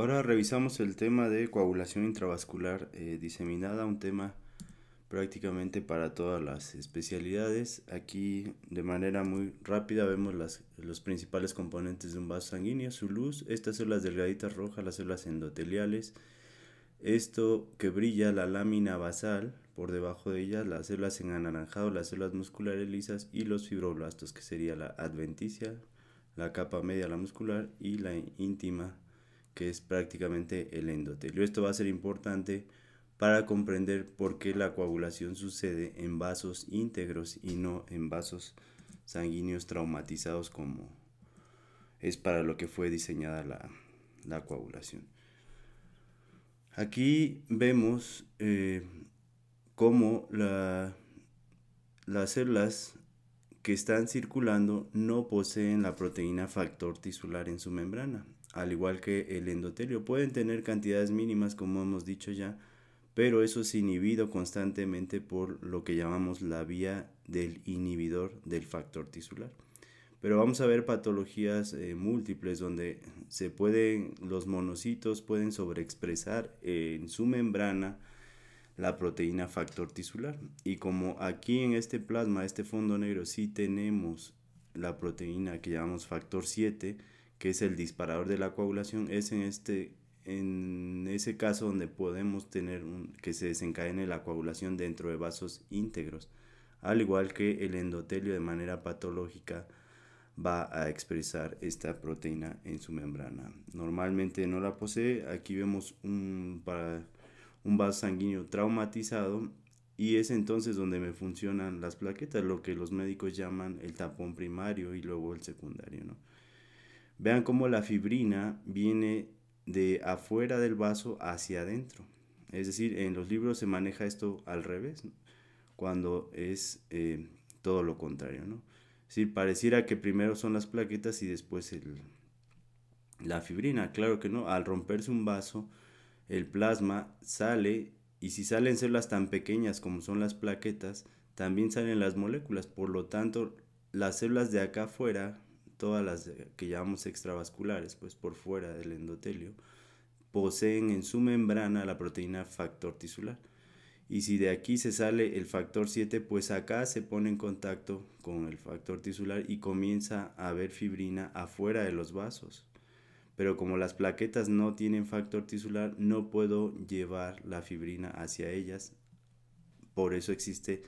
Ahora revisamos el tema de coagulación intravascular eh, diseminada, un tema prácticamente para todas las especialidades. Aquí de manera muy rápida vemos los principales componentes de un vaso sanguíneo, su luz, estas células delgaditas rojas, las células endoteliales, esto que brilla la lámina basal, por debajo de ellas las células en anaranjado, las células musculares lisas y los fibroblastos, que sería la adventicia, la capa media, la muscular y la íntima que es prácticamente el endotelio. Esto va a ser importante para comprender por qué la coagulación sucede en vasos íntegros y no en vasos sanguíneos traumatizados como es para lo que fue diseñada la, coagulación. Aquí vemos eh, cómo las células que están circulando no poseen la proteína factor tisular en su membrana al igual que el endotelio. Pueden tener cantidades mínimas, como hemos dicho ya, pero eso es inhibido constantemente por lo que llamamos la vía del inhibidor del factor tisular. Pero vamos a ver patologías eh, múltiples donde se pueden, los monocitos pueden sobreexpresar en su membrana la proteína factor tisular. Y como aquí en este plasma, este fondo negro, sí tenemos la proteína que llamamos factor 7, que es el disparador de la coagulación, es en, este, en ese caso donde podemos tener un, que se desencadene la coagulación dentro de vasos íntegros, al igual que el endotelio de manera patológica va a expresar esta proteína en su membrana. Normalmente no la posee, aquí vemos un, para, un vaso sanguíneo traumatizado y es entonces donde me funcionan las plaquetas, lo que los médicos llaman el tapón primario y luego el secundario, ¿no? Vean cómo la fibrina viene de afuera del vaso hacia adentro. Es decir, en los libros se maneja esto al revés, cuando es eh, todo lo contrario. ¿no? Es decir, pareciera que primero son las plaquetas y después el, la fibrina. Claro que no, al romperse un vaso, el plasma sale y si salen células tan pequeñas como son las plaquetas, también salen las moléculas. Por lo tanto, las células de acá afuera todas las que llamamos extravasculares, pues por fuera del endotelio, poseen en su membrana la proteína factor tisular. Y si de aquí se sale el factor 7, pues acá se pone en contacto con el factor tisular y comienza a haber fibrina afuera de los vasos. Pero como las plaquetas no tienen factor tisular, no puedo llevar la fibrina hacia ellas. Por eso existe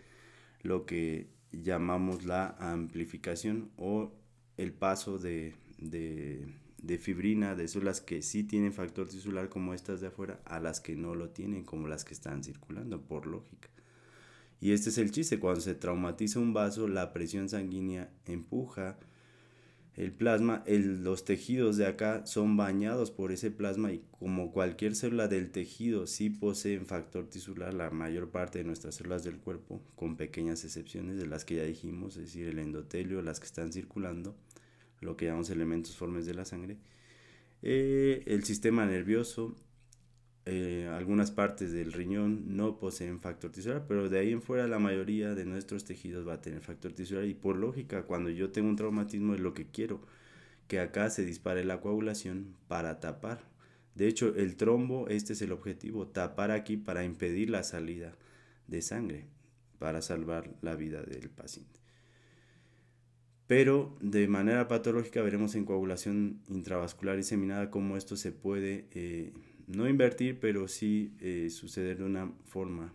lo que llamamos la amplificación o el paso de, de, fibrina de células que sí tienen factor tisular como estas de afuera a las que no lo tienen como las que están circulando por lógica. Y este es el chiste, cuando se traumatiza un vaso, la presión sanguínea empuja el plasma, los tejidos de acá son bañados por ese plasma y como cualquier célula del tejido sí poseen factor tisular la mayor parte de nuestras células del cuerpo, con pequeñas excepciones de las que ya dijimos, es decir, el endotelio, las que están circulando, lo que llamamos elementos formes de la sangre, eh, el sistema nervioso, eh, algunas partes del riñón no poseen factor tisular, pero de ahí en fuera la mayoría de nuestros tejidos va a tener factor tisular y por lógica, cuando yo tengo un traumatismo es lo que quiero, que acá se dispare la coagulación para tapar. De hecho, el trombo, este es el objetivo, tapar aquí para impedir la salida de sangre, para salvar la vida del paciente. Pero de manera patológica veremos en coagulación intravascular y cómo esto se puede... Eh, no invertir, pero sí eh, suceder de una forma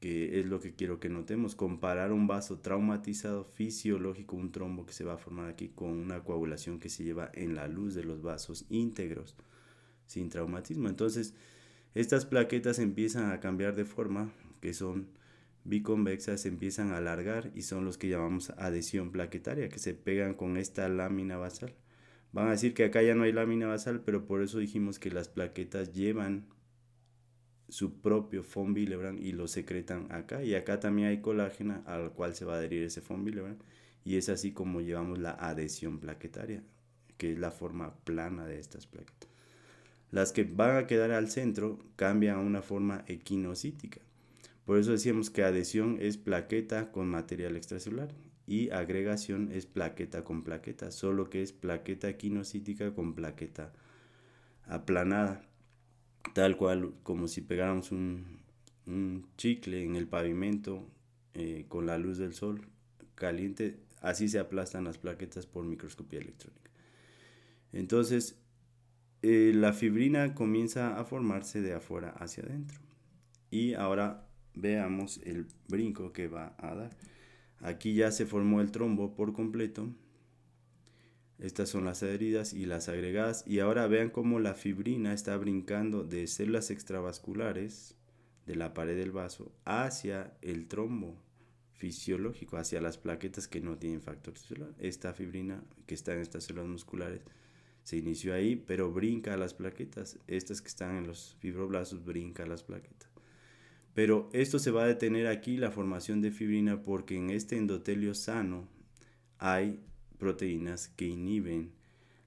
que es lo que quiero que notemos, comparar un vaso traumatizado fisiológico, un trombo que se va a formar aquí, con una coagulación que se lleva en la luz de los vasos íntegros, sin traumatismo. Entonces, estas plaquetas empiezan a cambiar de forma, que son biconvexas, empiezan a alargar y son los que llamamos adhesión plaquetaria, que se pegan con esta lámina basal. Van a decir que acá ya no hay lámina basal, pero por eso dijimos que las plaquetas llevan su propio von y lo secretan acá. Y acá también hay colágena al cual se va a adherir ese von Y es así como llevamos la adhesión plaquetaria, que es la forma plana de estas plaquetas. Las que van a quedar al centro cambian a una forma equinocítica. Por eso decíamos que adhesión es plaqueta con material extracelular y agregación es plaqueta con plaqueta, solo que es plaqueta quinocítica con plaqueta aplanada, tal cual como si pegáramos un, chicle en el pavimento eh, con la luz del sol caliente, así se aplastan las plaquetas por microscopía electrónica. Entonces, eh, la fibrina comienza a formarse de afuera hacia adentro. Y ahora veamos el brinco que va a dar. Aquí ya se formó el trombo por completo. Estas son las adheridas y las agregadas. Y ahora vean cómo la fibrina está brincando de células extravasculares de la pared del vaso hacia el trombo fisiológico, hacia las plaquetas que no tienen factor celular. Esta fibrina que está en estas células musculares se inició ahí, pero brinca a las plaquetas. Estas que están en los fibroblastos brinca a las plaquetas. Pero esto se va a detener aquí la formación de fibrina porque en este endotelio sano hay proteínas que inhiben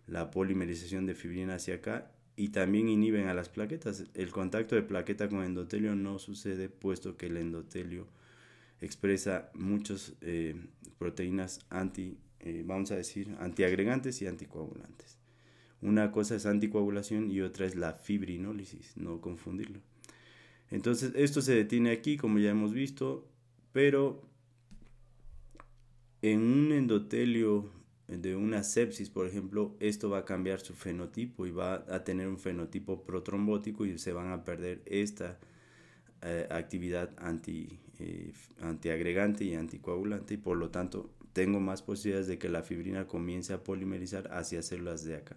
la polimerización de fibrina hacia acá y también inhiben a las plaquetas. El contacto de plaqueta con endotelio no sucede puesto que el endotelio expresa muchas eh, proteínas anti, eh, vamos a decir, antiagregantes y anticoagulantes. Una cosa es anticoagulación y otra es la fibrinólisis, no confundirlo. Entonces esto se detiene aquí, como ya hemos visto, pero en un endotelio de una sepsis, por ejemplo, esto va a cambiar su fenotipo y va a tener un fenotipo protrombótico y se van a perder esta eh, actividad eh, antiagregante y anticoagulante y por lo tanto tengo más posibilidades de que la fibrina comience a polimerizar hacia células de acá.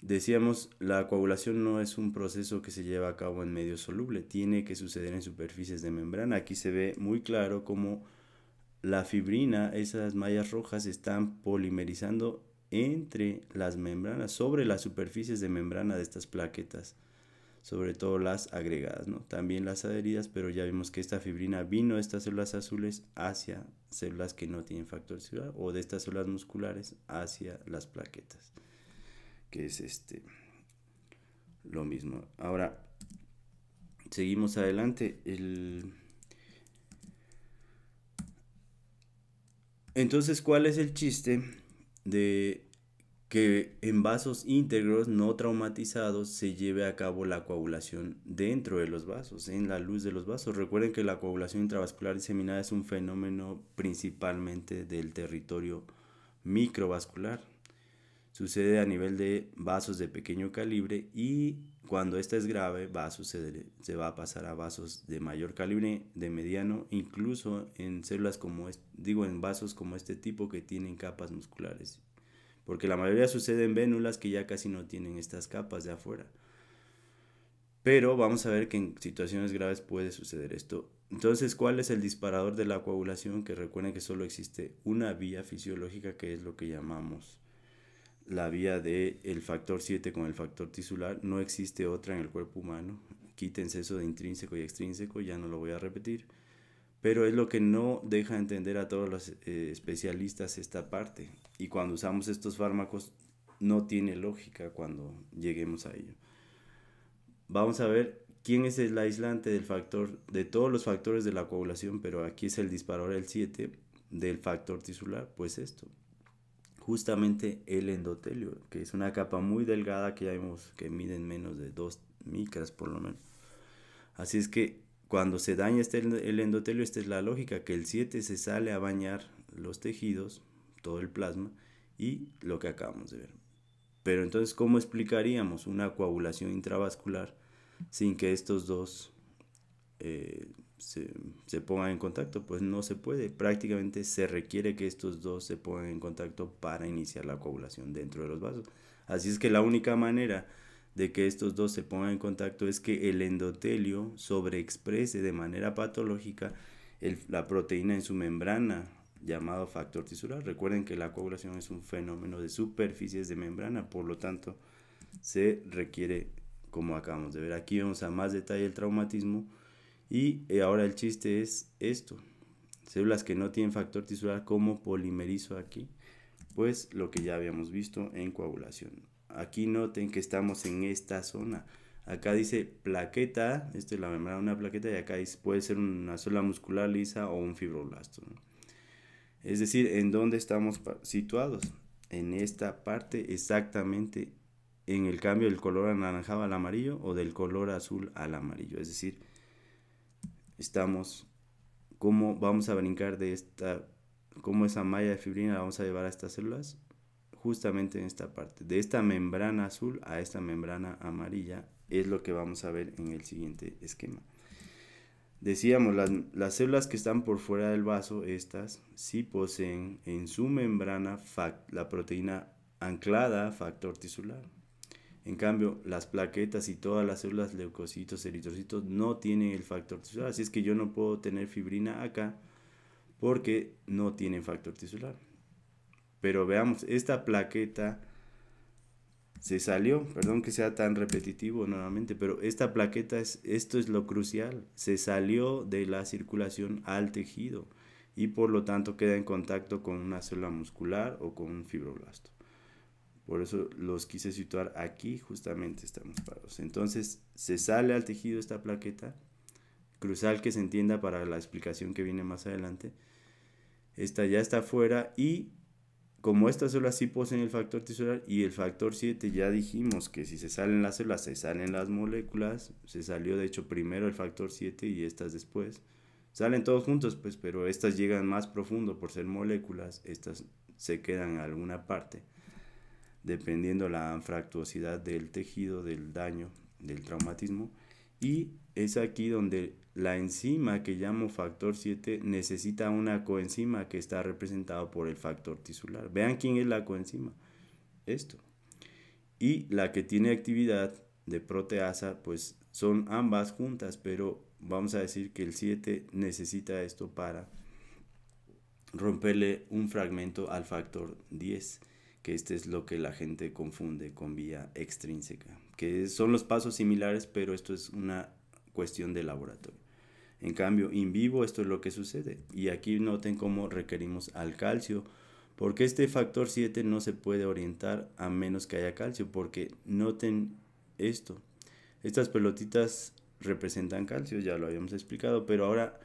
Decíamos, la coagulación no es un proceso que se lleva a cabo en medio soluble, tiene que suceder en superficies de membrana. Aquí se ve muy claro cómo la fibrina, esas mallas rojas, están polimerizando entre las membranas, sobre las superficies de membrana de estas plaquetas, sobre todo las agregadas, ¿no? También las adheridas, pero ya vimos que esta fibrina vino de estas células azules hacia células que no tienen factor celular o de estas células musculares hacia las plaquetas que es este lo mismo. Ahora, seguimos adelante. Entonces, ¿cuál es el chiste de que en vasos íntegros no traumatizados se lleve a cabo la coagulación dentro de los vasos, en la luz de los vasos? Recuerden que la coagulación intravascular diseminada es un fenómeno principalmente del territorio microvascular Sucede a nivel de vasos de pequeño calibre y cuando esta es grave va a suceder, se va a pasar a vasos de mayor calibre, de mediano, incluso en células como, digo, en vasos como este tipo que tienen capas musculares. Porque la mayoría sucede en vénulas que ya casi no tienen estas capas de afuera. Pero vamos a ver que en situaciones graves puede suceder esto. Entonces, ¿cuál es el disparador de la coagulación? Que recuerden que solo existe una vía fisiológica que es lo que llamamos la vía de el factor 7 con el factor tisular. No existe otra en el cuerpo humano. Quítense eso de intrínseco y extrínseco, ya no lo voy a repetir. Pero es lo que no deja entender a todos los eh, especialistas esta parte. Y cuando usamos estos fármacos no tiene lógica cuando lleguemos a ello. Vamos a ver quién es el aislante del factor, de todos los factores de la coagulación, pero aquí es el disparador del 7 del factor tisular, pues esto, justamente el endotelio, que es una capa muy delgada que ya vemos que miden menos de 2 micras por lo menos. Así es que cuando se daña este, el endotelio, esta es la lógica, que el 7 se sale a bañar los tejidos, todo el plasma, y lo que acabamos de ver. Pero entonces, ¿cómo explicaríamos una coagulación intravascular sin que estos dos eh, se, pongan en contacto, pues no se puede. Prácticamente se requiere que estos dos se pongan en contacto para iniciar la coagulación dentro de los vasos. Así es que la única manera de que estos dos se pongan en contacto es que el endotelio sobreexprese de manera patológica la proteína en su membrana llamado factor tisular. Recuerden que la coagulación es un fenómeno de superficies de membrana, por lo tanto se requiere, como acabamos de ver aquí, vamos a más detalle el traumatismo y eh, ahora el chiste es esto. Células que no tienen factor tisular como polimerizo aquí, pues lo que ya habíamos visto en coagulación. Aquí noten que estamos en esta zona. Acá dice plaqueta, esto es la membrana de una plaqueta y acá puede ser una célula muscular lisa o un fibroblasto. Es decir, ¿en dónde estamos situados? En esta parte exactamente en el cambio del color anaranjado al amarillo o del color azul al amarillo. Es decir, estamos, cómo vamos a brincar de esta, cómo esa malla de fibrina la vamos a llevar a estas células, justamente en esta parte, de esta membrana azul a esta membrana amarilla, es lo que vamos a ver en el siguiente esquema. Decíamos, las, las células que están por fuera del vaso, estas, sí poseen en su membrana la proteína anclada factor tisular en cambio, las plaquetas y todas las células leucocitos, eritrocitos no tienen el factor tisular. Así es que yo no puedo tener fibrina acá porque no tienen factor tisular. Pero veamos, esta plaqueta se salió, perdón que sea tan repetitivo nuevamente, pero esta plaqueta, es, esto es lo crucial, se salió de la circulación al tejido y por lo tanto queda en contacto con una célula muscular o con un fibroblasto. Por eso los quise situar aquí, justamente estamos parados. Entonces se sale al tejido esta plaqueta, cruzal que se entienda para la explicación que viene más adelante. Esta ya está afuera y como estas células sí poseen el factor tisular y el factor 7, ya dijimos que si se salen las células, se salen las moléculas, se salió de hecho primero el factor 7 y estas después. Salen todos juntos, pues, pero estas llegan más profundo por ser moléculas, estas se quedan en alguna parte dependiendo la anfractuosidad del tejido, del daño, del traumatismo. Y es aquí donde la enzima que llamo factor 7 necesita una coenzima que está representada por el factor tisular. Vean quién es la coenzima. Esto. Y la que tiene actividad de proteasa, pues son ambas juntas, pero vamos a decir que el 7 necesita esto para romperle un fragmento al factor 10 que este es lo que la gente confunde con vía extrínseca, que son los pasos similares, pero esto es una cuestión de laboratorio. En cambio, in vivo esto es lo que sucede. Y aquí noten cómo requerimos al calcio, porque este factor 7 no se puede orientar a menos que haya calcio, porque noten esto. Estas pelotitas representan calcio, ya lo habíamos explicado, pero ahora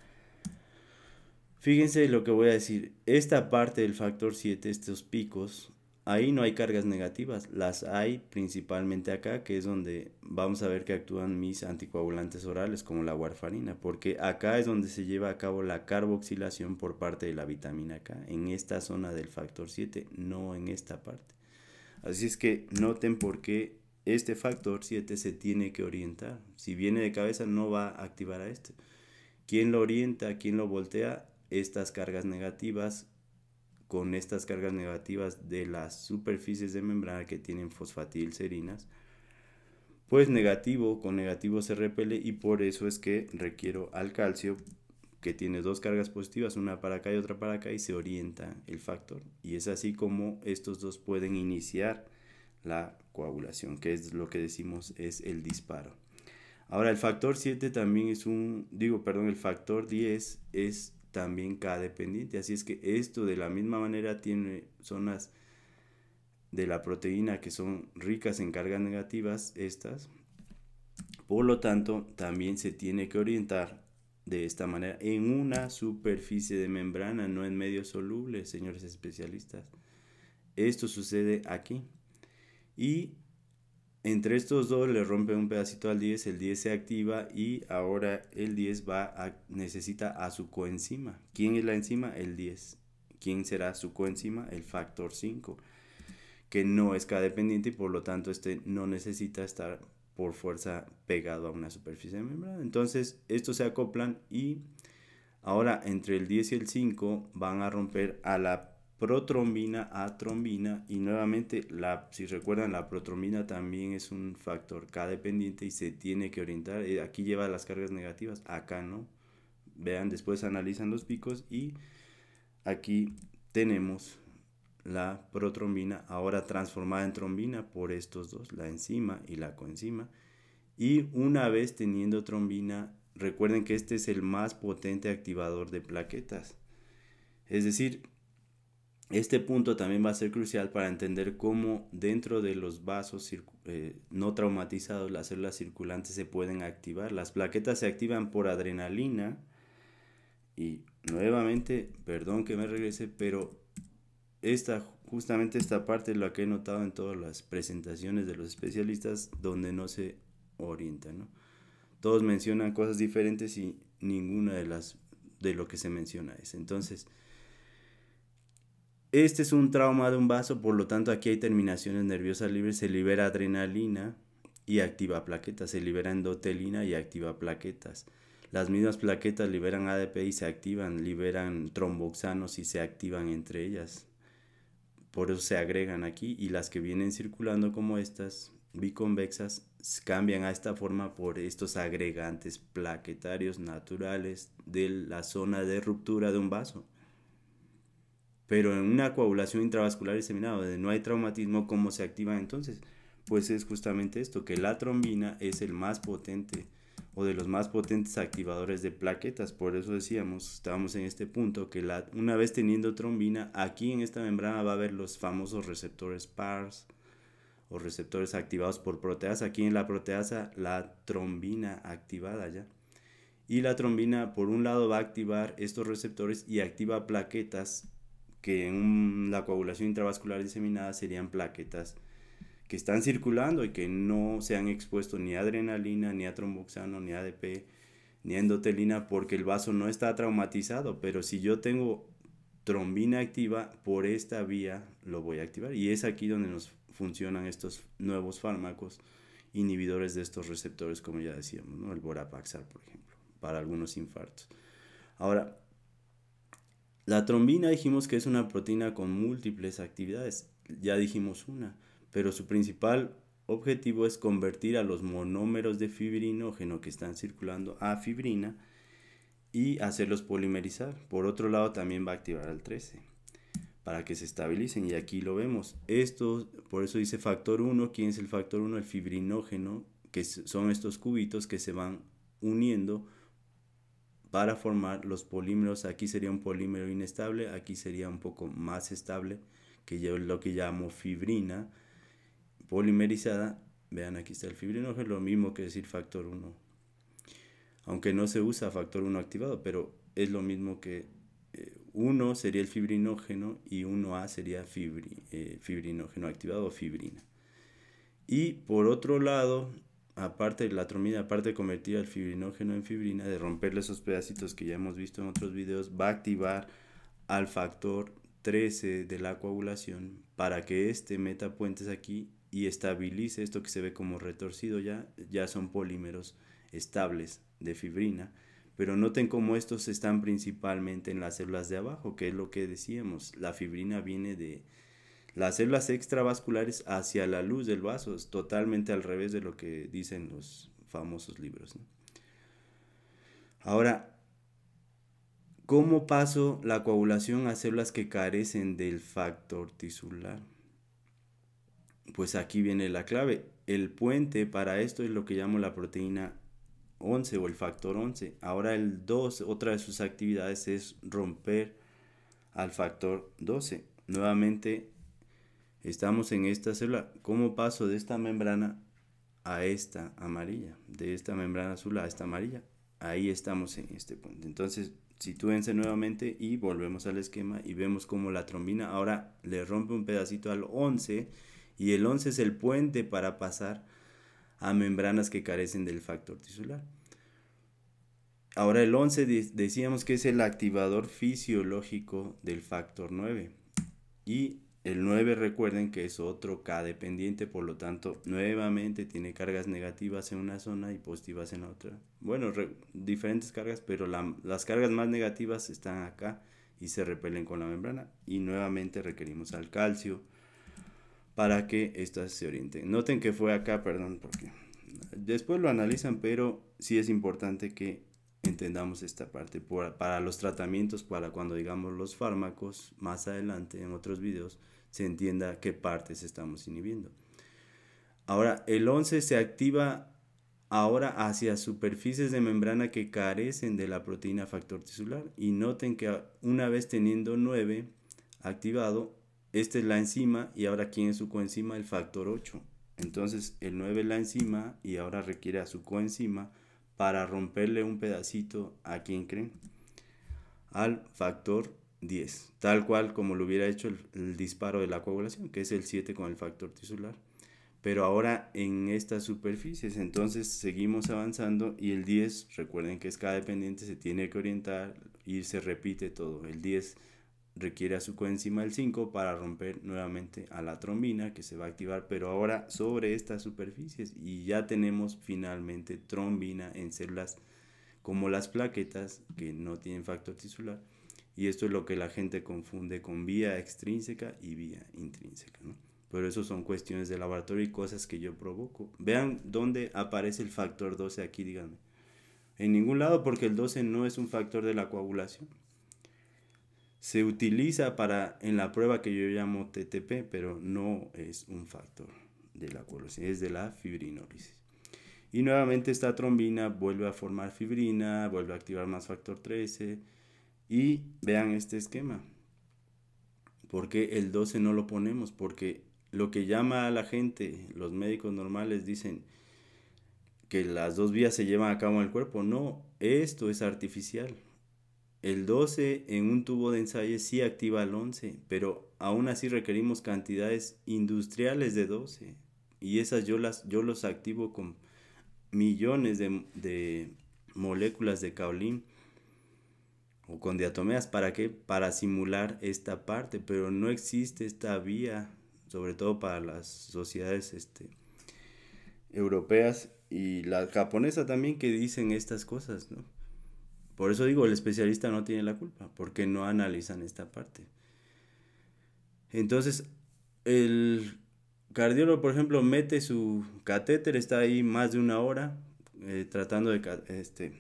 fíjense lo que voy a decir. Esta parte del factor 7, estos picos, ahí no hay cargas negativas, las hay principalmente acá, que es donde vamos a ver que actúan mis anticoagulantes orales como la warfarina, porque acá es donde se lleva a cabo la carboxilación por parte de la vitamina K, en esta zona del factor 7, no en esta parte. Así es que noten por qué este factor 7 se tiene que orientar. Si viene de cabeza no va a activar a este. ¿Quién lo orienta? ¿Quién lo voltea? Estas cargas negativas con estas cargas negativas de las superficies de membrana que tienen fosfatilcerinas, pues negativo con negativo se repele y por eso es que requiero al calcio que tiene dos cargas positivas, una para acá y otra para acá y se orienta el factor. Y es así como estos dos pueden iniciar la coagulación, que es lo que decimos es el disparo. Ahora el factor 7 también es un, digo, perdón, el factor 10 es también cada dependiente, Así es que esto de la misma manera tiene zonas de la proteína que son ricas en cargas negativas, estas. Por lo tanto, también se tiene que orientar de esta manera en una superficie de membrana, no en medio soluble, señores especialistas. Esto sucede aquí. Y entre estos dos le rompe un pedacito al 10, el 10 se activa y ahora el 10 va necesita a su coenzima. ¿Quién es la enzima? El 10. ¿Quién será su coenzima? El factor 5, que no es K-dependiente y por lo tanto este no necesita estar por fuerza pegado a una superficie de membrana. Entonces estos se acoplan y ahora entre el 10 y el 5 van a romper a la protrombina a trombina y nuevamente la, si recuerdan la protrombina también es un factor K dependiente y se tiene que orientar eh, aquí lleva las cargas negativas acá no vean después analizan los picos y aquí tenemos la protrombina ahora transformada en trombina por estos dos la enzima y la coenzima y una vez teniendo trombina recuerden que este es el más potente activador de plaquetas es decir este punto también va a ser crucial para entender cómo dentro de los vasos eh, no traumatizados las células circulantes se pueden activar. Las plaquetas se activan por adrenalina y nuevamente, perdón que me regrese, pero esta, justamente esta parte es la que he notado en todas las presentaciones de los especialistas donde no se orientan. Todos mencionan cosas diferentes y ninguna de las de lo que se menciona es. Entonces, este es un trauma de un vaso, por lo tanto aquí hay terminaciones nerviosas libres, se libera adrenalina y activa plaquetas, se libera endotelina y activa plaquetas. Las mismas plaquetas liberan ADP y se activan, liberan tromboxanos y se activan entre ellas. Por eso se agregan aquí y las que vienen circulando como estas, biconvexas, cambian a esta forma por estos agregantes plaquetarios naturales de la zona de ruptura de un vaso. Pero en una coagulación intravascular diseminada donde no hay traumatismo, ¿cómo se activa entonces? Pues es justamente esto, que la trombina es el más potente o de los más potentes activadores de plaquetas. Por eso decíamos, estábamos en este punto, que la, una vez teniendo trombina, aquí en esta membrana va a haber los famosos receptores PARS o receptores activados por proteasa. Aquí en la proteasa, la trombina activada ya. Y la trombina, por un lado, va a activar estos receptores y activa plaquetas que en la coagulación intravascular diseminada serían plaquetas que están circulando y que no se han expuesto ni a adrenalina, ni a tromboxano, ni a ADP, ni a endotelina, porque el vaso no está traumatizado, pero si yo tengo trombina activa, por esta vía lo voy a activar. Y es aquí donde nos funcionan estos nuevos fármacos inhibidores de estos receptores, como ya decíamos, ¿no? el borapaxar, por ejemplo, para algunos infartos. Ahora, la trombina dijimos que es una proteína con múltiples actividades, ya dijimos una, pero su principal objetivo es convertir a los monómeros de fibrinógeno que están circulando a fibrina y hacerlos polimerizar. Por otro lado, también va a activar al 13 para que se estabilicen y aquí lo vemos. Esto, por eso dice factor 1, ¿quién es el factor 1? El fibrinógeno, que son estos cubitos que se van uniendo para formar los polímeros. Aquí sería un polímero inestable, aquí sería un poco más estable, que yo lo que llamo fibrina polimerizada. Vean, aquí está el fibrinógeno, lo mismo que decir factor 1. Aunque no se usa factor 1 activado, pero es lo mismo que 1 eh, sería el fibrinógeno y 1A sería eh, fibrinógeno activado o fibrina. Y por otro lado, aparte la tromida, aparte de convertir al fibrinógeno en fibrina, de romperle esos pedacitos que ya hemos visto en otros videos, va a activar al factor 13 de la coagulación para que este meta puentes aquí y estabilice esto que se ve como retorcido ya, ya son polímeros estables de fibrina. Pero noten cómo estos están principalmente en las células de abajo, que es lo que decíamos. La fibrina viene de, las células extravasculares hacia la luz del vaso, es totalmente al revés de lo que dicen los famosos libros. Ahora, ¿cómo paso la coagulación a células que carecen del factor tisular? Pues aquí viene la clave. El puente para esto es lo que llamo la proteína 11 o el factor 11. Ahora el 2, otra de sus actividades es romper al factor 12. Nuevamente estamos en esta célula. ¿Cómo paso de esta membrana a esta amarilla? De esta membrana azul a esta amarilla. Ahí estamos en este punto. Entonces, sitúense nuevamente y volvemos al esquema y vemos cómo la trombina ahora le rompe un pedacito al 11 y el 11 es el puente para pasar a membranas que carecen del factor tisular. Ahora el 11 decíamos que es el activador fisiológico del factor 9 y el 9 recuerden que es otro K dependiente, por lo tanto nuevamente tiene cargas negativas en una zona y positivas en la otra. Bueno, diferentes cargas, pero las cargas más negativas están acá y se repelen con la membrana. Y nuevamente requerimos al calcio para que estas se orienten. Noten que fue acá, perdón, porque después lo analizan, pero sí es importante que entendamos esta parte para los tratamientos, para cuando digamos los fármacos, más adelante en otros videos, se entienda qué partes estamos inhibiendo. Ahora, el 11 se activa ahora hacia superficies de membrana que carecen de la proteína factor tisular. Y noten que una vez teniendo 9 activado, esta es la enzima y ahora ¿quién es su coenzima? El factor 8. Entonces el 9 es la enzima y ahora requiere a su coenzima para romperle un pedacito a quien creen? Al factor 10, tal cual como lo hubiera hecho el, disparo de la coagulación, que es el 7 con el factor tisular. Pero ahora en estas superficies, entonces seguimos avanzando y el 10, recuerden que es cada dependiente, se tiene que orientar y se repite todo. El 10 requiere a su coenzima el 5 para romper nuevamente a la trombina que se va a activar, pero ahora sobre estas superficies y ya tenemos finalmente trombina en células como las plaquetas que no tienen factor tisular y esto es lo que la gente confunde con vía extrínseca y vía intrínseca, ¿no? Pero eso son cuestiones de laboratorio y cosas que yo provoco. Vean dónde aparece el factor 12 aquí, díganme. En ningún lado porque el 12 no es un factor de la coagulación. Se utiliza para en la prueba que yo llamo TTP, pero no es un factor de la coagulación, es de la fibrinólisis. Y nuevamente esta trombina vuelve a formar fibrina, vuelve a activar más factor 13 y vean este esquema. ¿por qué el 12 no lo ponemos? Porque lo que llama a la gente, los médicos normales dicen que las dos vías se llevan a cabo en el cuerpo. No, esto es artificial. El 12 en un tubo de ensayo sí activa el 11, pero aún así requerimos cantidades industriales de 12. Y esas yo las yo los activo con millones de, de moléculas de caolín o con diatomeas. ¿Para qué? Para simular esta parte, pero no existe esta vía, sobre todo para las sociedades este, europeas y la japonesa también que dicen estas cosas, ¿no? Por eso digo, el especialista no tiene la culpa, porque no analizan esta parte. Entonces, el cardiólogo, por ejemplo, mete su catéter, está ahí más de una hora eh, tratando de este,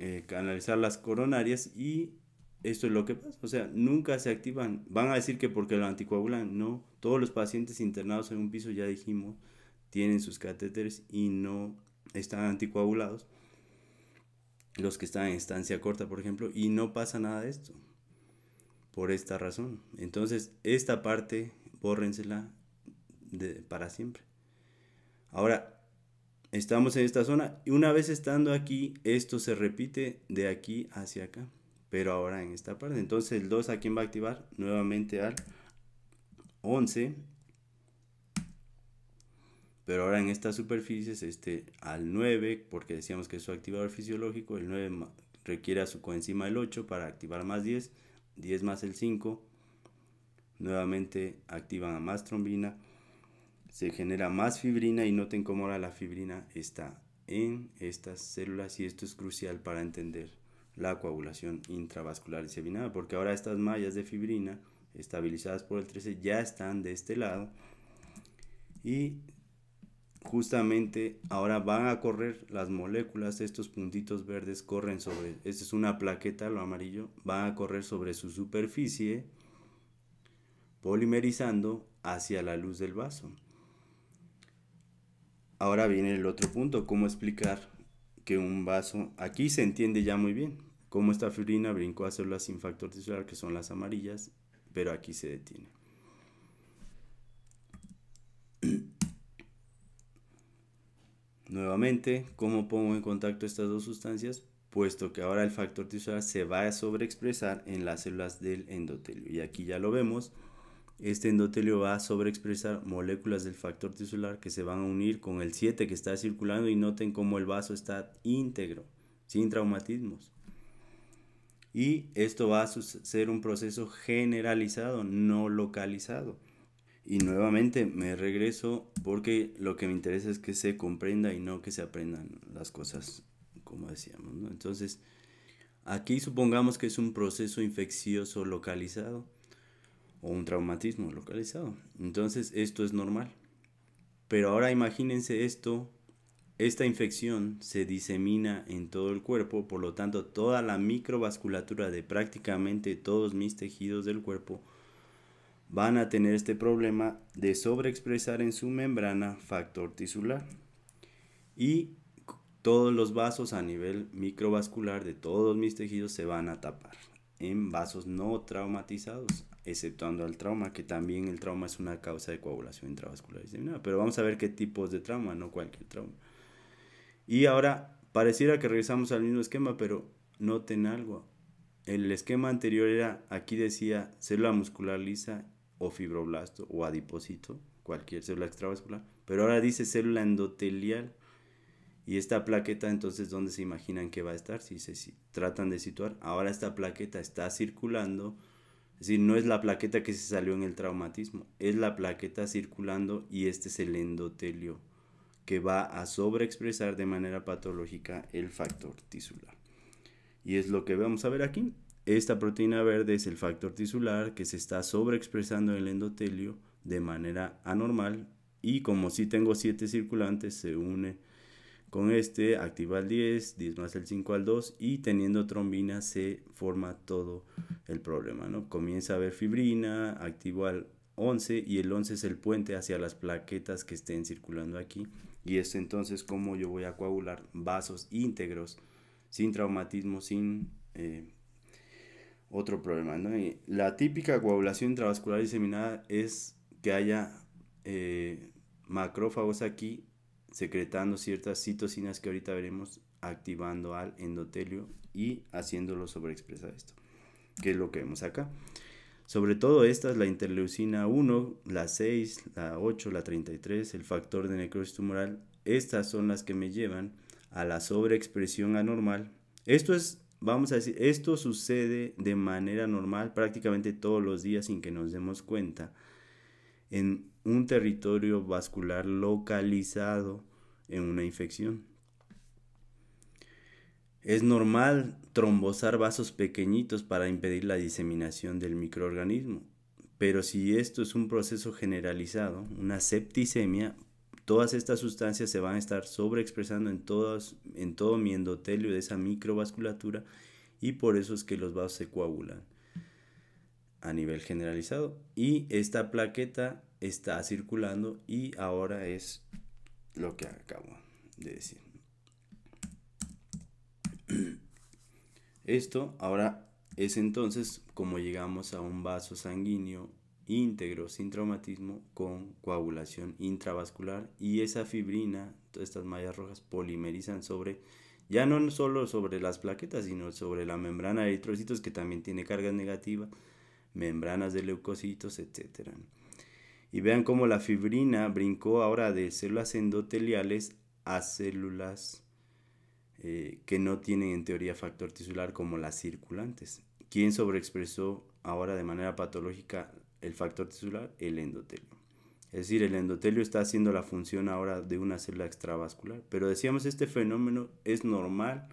eh, canalizar las coronarias y esto es lo que pasa. O sea, nunca se activan. Van a decir que porque lo anticoagulan. No, todos los pacientes internados en un piso, ya dijimos, tienen sus catéteres y no están anticoagulados. Los que están en estancia corta, por ejemplo, y no pasa nada de esto. Por esta razón. Entonces, esta parte, bórrensela de, para siempre. Ahora, estamos en esta zona y una vez estando aquí, esto se repite de aquí hacia acá, pero ahora en esta parte. Entonces el 2 a quién va a activar? Nuevamente al 11, pero ahora en estas superficies, este al 9, porque decíamos que es su activador fisiológico, el 9 requiere a su coenzima el 8 para activar más 10, 10 más el 5, nuevamente activan a más trombina se genera más fibrina y noten cómo ahora la fibrina está en estas células y esto es crucial para entender la coagulación intravascular y seminal porque ahora estas mallas de fibrina estabilizadas por el 13 ya están de este lado y justamente ahora van a correr las moléculas, estos puntitos verdes corren sobre, esta es una plaqueta, lo amarillo, van a correr sobre su superficie polimerizando hacia la luz del vaso. Ahora viene el otro punto, cómo explicar que un vaso, aquí se entiende ya muy bien, cómo esta fibrina brincó a células sin factor tisular, que son las amarillas, pero aquí se detiene. Nuevamente, ¿cómo pongo en contacto estas dos sustancias? Puesto que ahora el factor tisular se va a sobreexpresar en las células del endotelio. Y aquí ya lo vemos. Este endotelio va a sobreexpresar moléculas del factor tisular que se van a unir con el 7 que está circulando y noten cómo el vaso está íntegro, sin traumatismos. Y esto va a ser un proceso generalizado, no localizado. Y nuevamente me regreso porque lo que me interesa es que se comprenda y no que se aprendan las cosas, como decíamos. Entonces, aquí supongamos que es un proceso infeccioso localizado o un traumatismo localizado. Entonces esto es normal. Pero ahora imagínense esto, esta infección se disemina en todo el cuerpo, por lo tanto toda la microvasculatura de prácticamente todos mis tejidos del cuerpo van a tener este problema de sobreexpresar en su membrana factor tisular. Y todos los vasos a nivel microvascular de todos mis tejidos se van a tapar en vasos no traumatizados, exceptuando al trauma, que también el trauma es una causa de coagulación intravascular Pero vamos a ver qué tipos de trauma, no cualquier trauma. Y ahora, pareciera que regresamos al mismo esquema, pero noten algo. El esquema anterior era, aquí decía célula muscular lisa o fibroblasto o adipocito, cualquier célula extravascular, pero ahora dice célula endotelial y esta plaqueta, entonces, ¿dónde se imaginan que va a estar? Si se tratan de situar. Ahora esta plaqueta está circulando. Es decir, no es la plaqueta que se salió en el traumatismo, es la plaqueta circulando y este es el endotelio que va a sobreexpresar de manera patológica el factor tisular. Y es lo que vamos a ver aquí. Esta proteína verde es el factor tisular que se está sobreexpresando en el endotelio de manera anormal y como si tengo siete circulantes se une con este activa el 10, 10 más el 5 al 2 y teniendo trombina se forma todo el problema, ¿no? Comienza a haber fibrina, activo al 11 y el 11 es el puente hacia las plaquetas que estén circulando aquí y es entonces como yo voy a coagular vasos íntegros sin traumatismo, sin eh, otro problema, ¿no? la típica coagulación intravascular diseminada es que haya eh, macrófagos aquí secretando ciertas citocinas que ahorita veremos activando al endotelio y haciéndolo sobreexpresar esto, que es lo que vemos acá. Sobre todo estas, la interleucina 1, la 6, la 8, la 33, el factor de necrosis tumoral, estas son las que me llevan a la sobreexpresión anormal. Esto es, vamos a decir, esto sucede de manera normal prácticamente todos los días sin que nos demos cuenta. En un territorio vascular localizado en una infección. Es normal trombosar vasos pequeñitos para impedir la diseminación del microorganismo, pero si esto es un proceso generalizado, una septicemia, todas estas sustancias se van a estar sobreexpresando en, en todo mi endotelio de esa microvasculatura y por eso es que los vasos se coagulan a nivel generalizado. Y esta plaqueta está circulando y ahora es lo que acabo de decir. Esto ahora es entonces como llegamos a un vaso sanguíneo íntegro sin traumatismo con coagulación intravascular y esa fibrina, todas estas mallas rojas polimerizan sobre ya no solo sobre las plaquetas, sino sobre la membrana de eritrocitos que también tiene carga negativa, membranas de leucocitos, etcétera. Y vean cómo la fibrina brincó ahora de células endoteliales a células eh, que no tienen en teoría factor tisular como las circulantes. ¿Quién sobreexpresó ahora de manera patológica el factor tisular? El endotelio. Es decir, el endotelio está haciendo la función ahora de una célula extravascular. Pero decíamos, este fenómeno es normal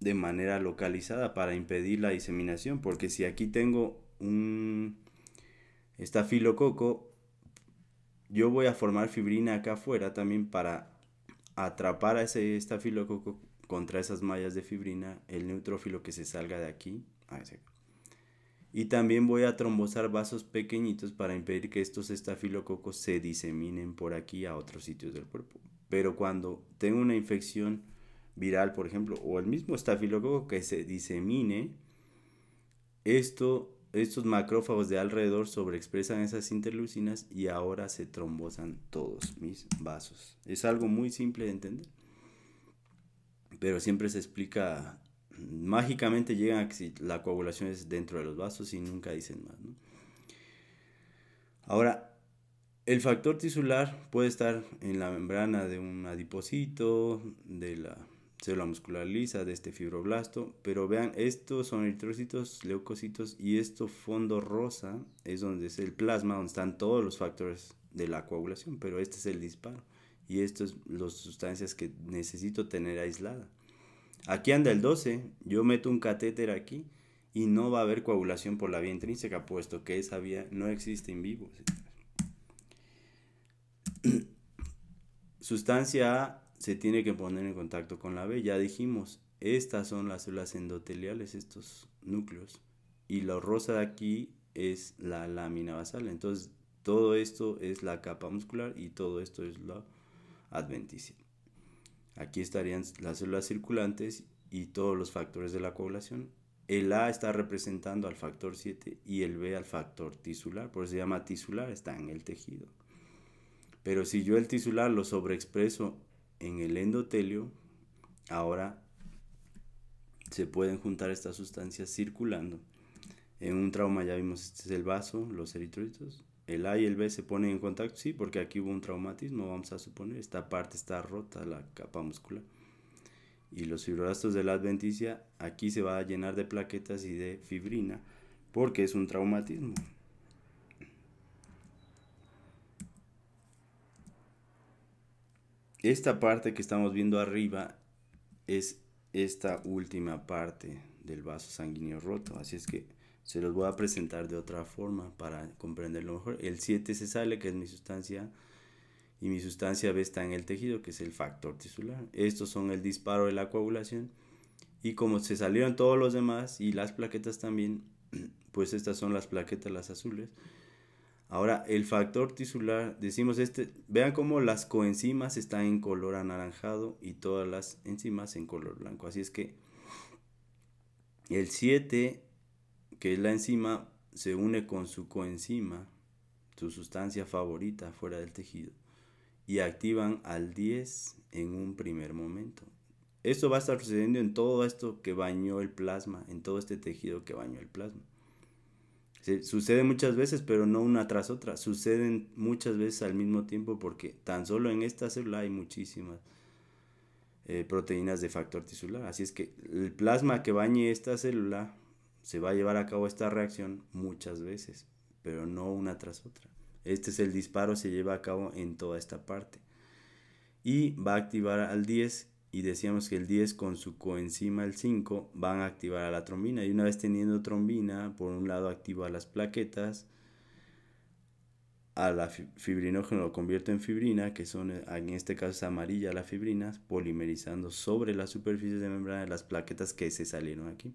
de manera localizada para impedir la diseminación, porque si aquí tengo un estafilococo, yo voy a formar fibrina acá afuera también para atrapar a ese estafilococo contra esas mallas de fibrina, el neutrófilo que se salga de aquí. Y también voy a trombosar vasos pequeñitos para impedir que estos estafilococos se diseminen por aquí a otros sitios del cuerpo. Pero cuando tengo una infección viral, por ejemplo, o el mismo estafilococo que se disemine, esto estos macrófagos de alrededor sobreexpresan esas interlucinas y ahora se trombosan todos mis vasos. Es algo muy simple de entender, pero siempre se explica, mágicamente llegan a que la coagulación es dentro de los vasos y nunca dicen más. Ahora, el factor tisular puede estar en la membrana de un adipocito, de la célula muscular lisa de este fibroblasto. Pero vean, estos son eritrocitos, leucocitos y esto fondo rosa es donde es el plasma, donde están todos los factores de la coagulación. Pero este es el disparo y estas son las sustancias que necesito tener aislada. Aquí anda el 12, yo meto un catéter aquí y no va a haber coagulación por la vía intrínseca, puesto que esa vía no existe en vivo. Sustancia A se tiene que poner en contacto con la B. Ya dijimos, estas son las células endoteliales, estos núcleos. Y lo rosa de aquí es la lámina basal. Entonces, todo esto es la capa muscular y todo esto es la adventicia. Aquí estarían las células circulantes y todos los factores de la coagulación. El A está representando al factor 7 y el B al factor tisular. Por eso se llama tisular, está en el tejido. Pero si yo el tisular lo sobreexpreso en el endotelio ahora se pueden juntar estas sustancias circulando. En un trauma ya vimos este es el vaso, los eritrocitos. El A y el B se ponen en contacto, sí, porque aquí hubo un traumatismo, vamos a suponer. Esta parte está rota, la capa muscular. Y los fibroblastos de la adventicia, aquí se va a llenar de plaquetas y de fibrina, porque es un traumatismo. esta parte que estamos viendo arriba es esta última parte del vaso sanguíneo roto. Así es que se los voy a presentar de otra forma para comprenderlo mejor. El 7 se sale, que es mi sustancia, y mi sustancia B está en el tejido, que es el factor tisular. Estos son el disparo de la coagulación. Y como se salieron todos los demás y las plaquetas también, pues estas son las plaquetas, las azules Ahora, el factor tisular, decimos este, vean cómo las coenzimas están en color anaranjado y todas las enzimas en color blanco. Así es que el 7, que es la enzima, se une con su coenzima, su sustancia favorita fuera del tejido, y activan al 10 en un primer momento. Esto va a estar sucediendo en todo esto que bañó el plasma, en todo este tejido que bañó el plasma sucede muchas veces, pero no una tras otra. Suceden muchas veces al mismo tiempo porque tan solo en esta célula hay muchísimas eh, proteínas de factor tisular. Así es que el plasma que bañe esta célula se va a llevar a cabo esta reacción muchas veces, pero no una tras otra. Este es el disparo, se lleva a cabo en toda esta parte. Y va a activar al 10 y decíamos que el 10 con su coenzima el 5 van a activar a la trombina y una vez teniendo trombina por un lado activa las plaquetas a la fibrinógeno lo convierte en fibrina que son eh, en este caso es amarilla las fibrinas polimerizando sobre la superficie de membrana de las plaquetas que se salieron aquí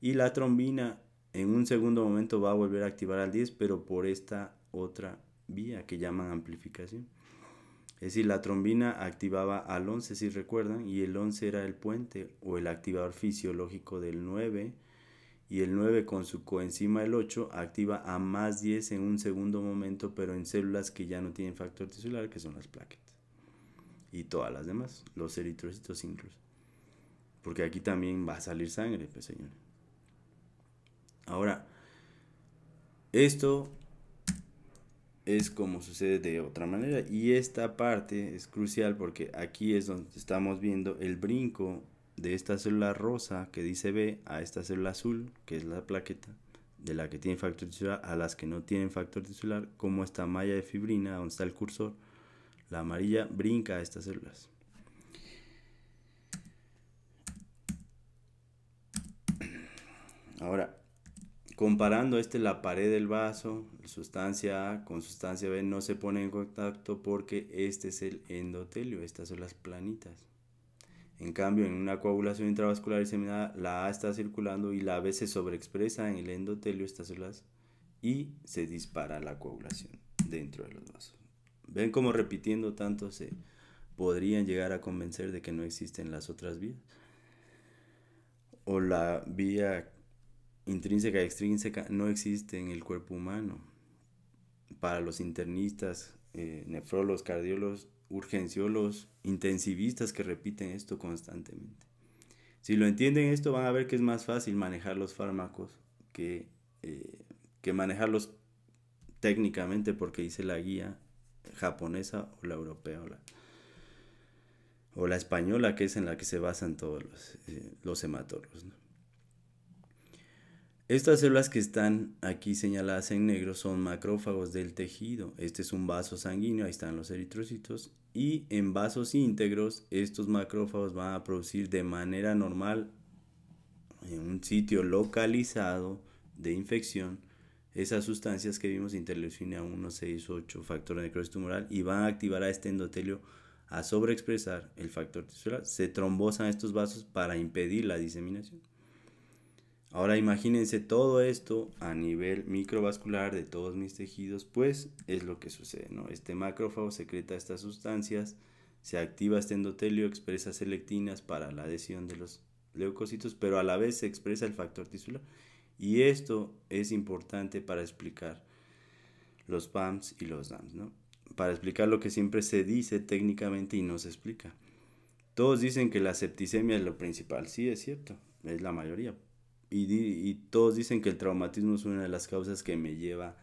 y la trombina en un segundo momento va a volver a activar al 10 pero por esta otra vía que llaman amplificación es decir, la trombina activaba al 11, si recuerdan, y el 11 era el puente o el activador fisiológico del 9, y el 9 con su coenzima el 8 activa a más 10 en un segundo momento, pero en células que ya no tienen factor tisular, que son las plaquetas. Y todas las demás, los eritrocitos incluso. Porque aquí también va a salir sangre, pues señores. Ahora, esto es como sucede de otra manera. Y esta parte es crucial porque aquí es donde estamos viendo el brinco de esta célula rosa que dice B a esta célula azul, que es la plaqueta, de la que tiene factor tisular a las que no tienen factor tisular, como esta malla de fibrina, donde está el cursor, la amarilla brinca a estas células. Ahora, comparando este la pared del vaso, sustancia A con sustancia B no se pone en contacto porque este es el endotelio, estas son las planitas. En cambio, en una coagulación intravascular diseminada, la A está circulando y la B se sobreexpresa en el endotelio, estas células, y se dispara la coagulación dentro de los vasos. Ven cómo repitiendo tanto se podrían llegar a convencer de que no existen las otras vías. O la vía intrínseca extrínseca no existe en el cuerpo humano. Para los internistas, eh, nefrólogos, cardiólogos, urgenciólogos, intensivistas que repiten esto constantemente. Si lo entienden esto, van a ver que es más fácil manejar los fármacos que, eh, que manejarlos técnicamente porque dice la guía japonesa o la europea o la, española, que es en la que se basan todos los, eh, los hematólogos. Estas células que están aquí señaladas en negro son macrófagos del tejido. Este es un vaso sanguíneo, ahí están los eritrocitos. Y en vasos íntegros, estos macrófagos van a producir de manera normal en un sitio localizado de infección esas sustancias que vimos, interleucina 1, 6, 8, factor de necrosis tumoral, y van a activar a este endotelio a sobreexpresar el factor tisular. Se trombosan estos vasos para impedir la diseminación. Ahora imagínense todo esto a nivel microvascular de todos mis tejidos, pues es lo que sucede, ¿no? Este macrófago secreta estas sustancias, se activa este endotelio, expresa selectinas para la adhesión de los leucocitos, pero a la vez se expresa el factor tisular. Y esto es importante para explicar los PAMs y los DAMs, ¿no? Para explicar lo que siempre se dice técnicamente y no se explica. Todos dicen que la septicemia es lo principal, sí es cierto, es la mayoría, y, todos dicen que el traumatismo es una de las causas que me lleva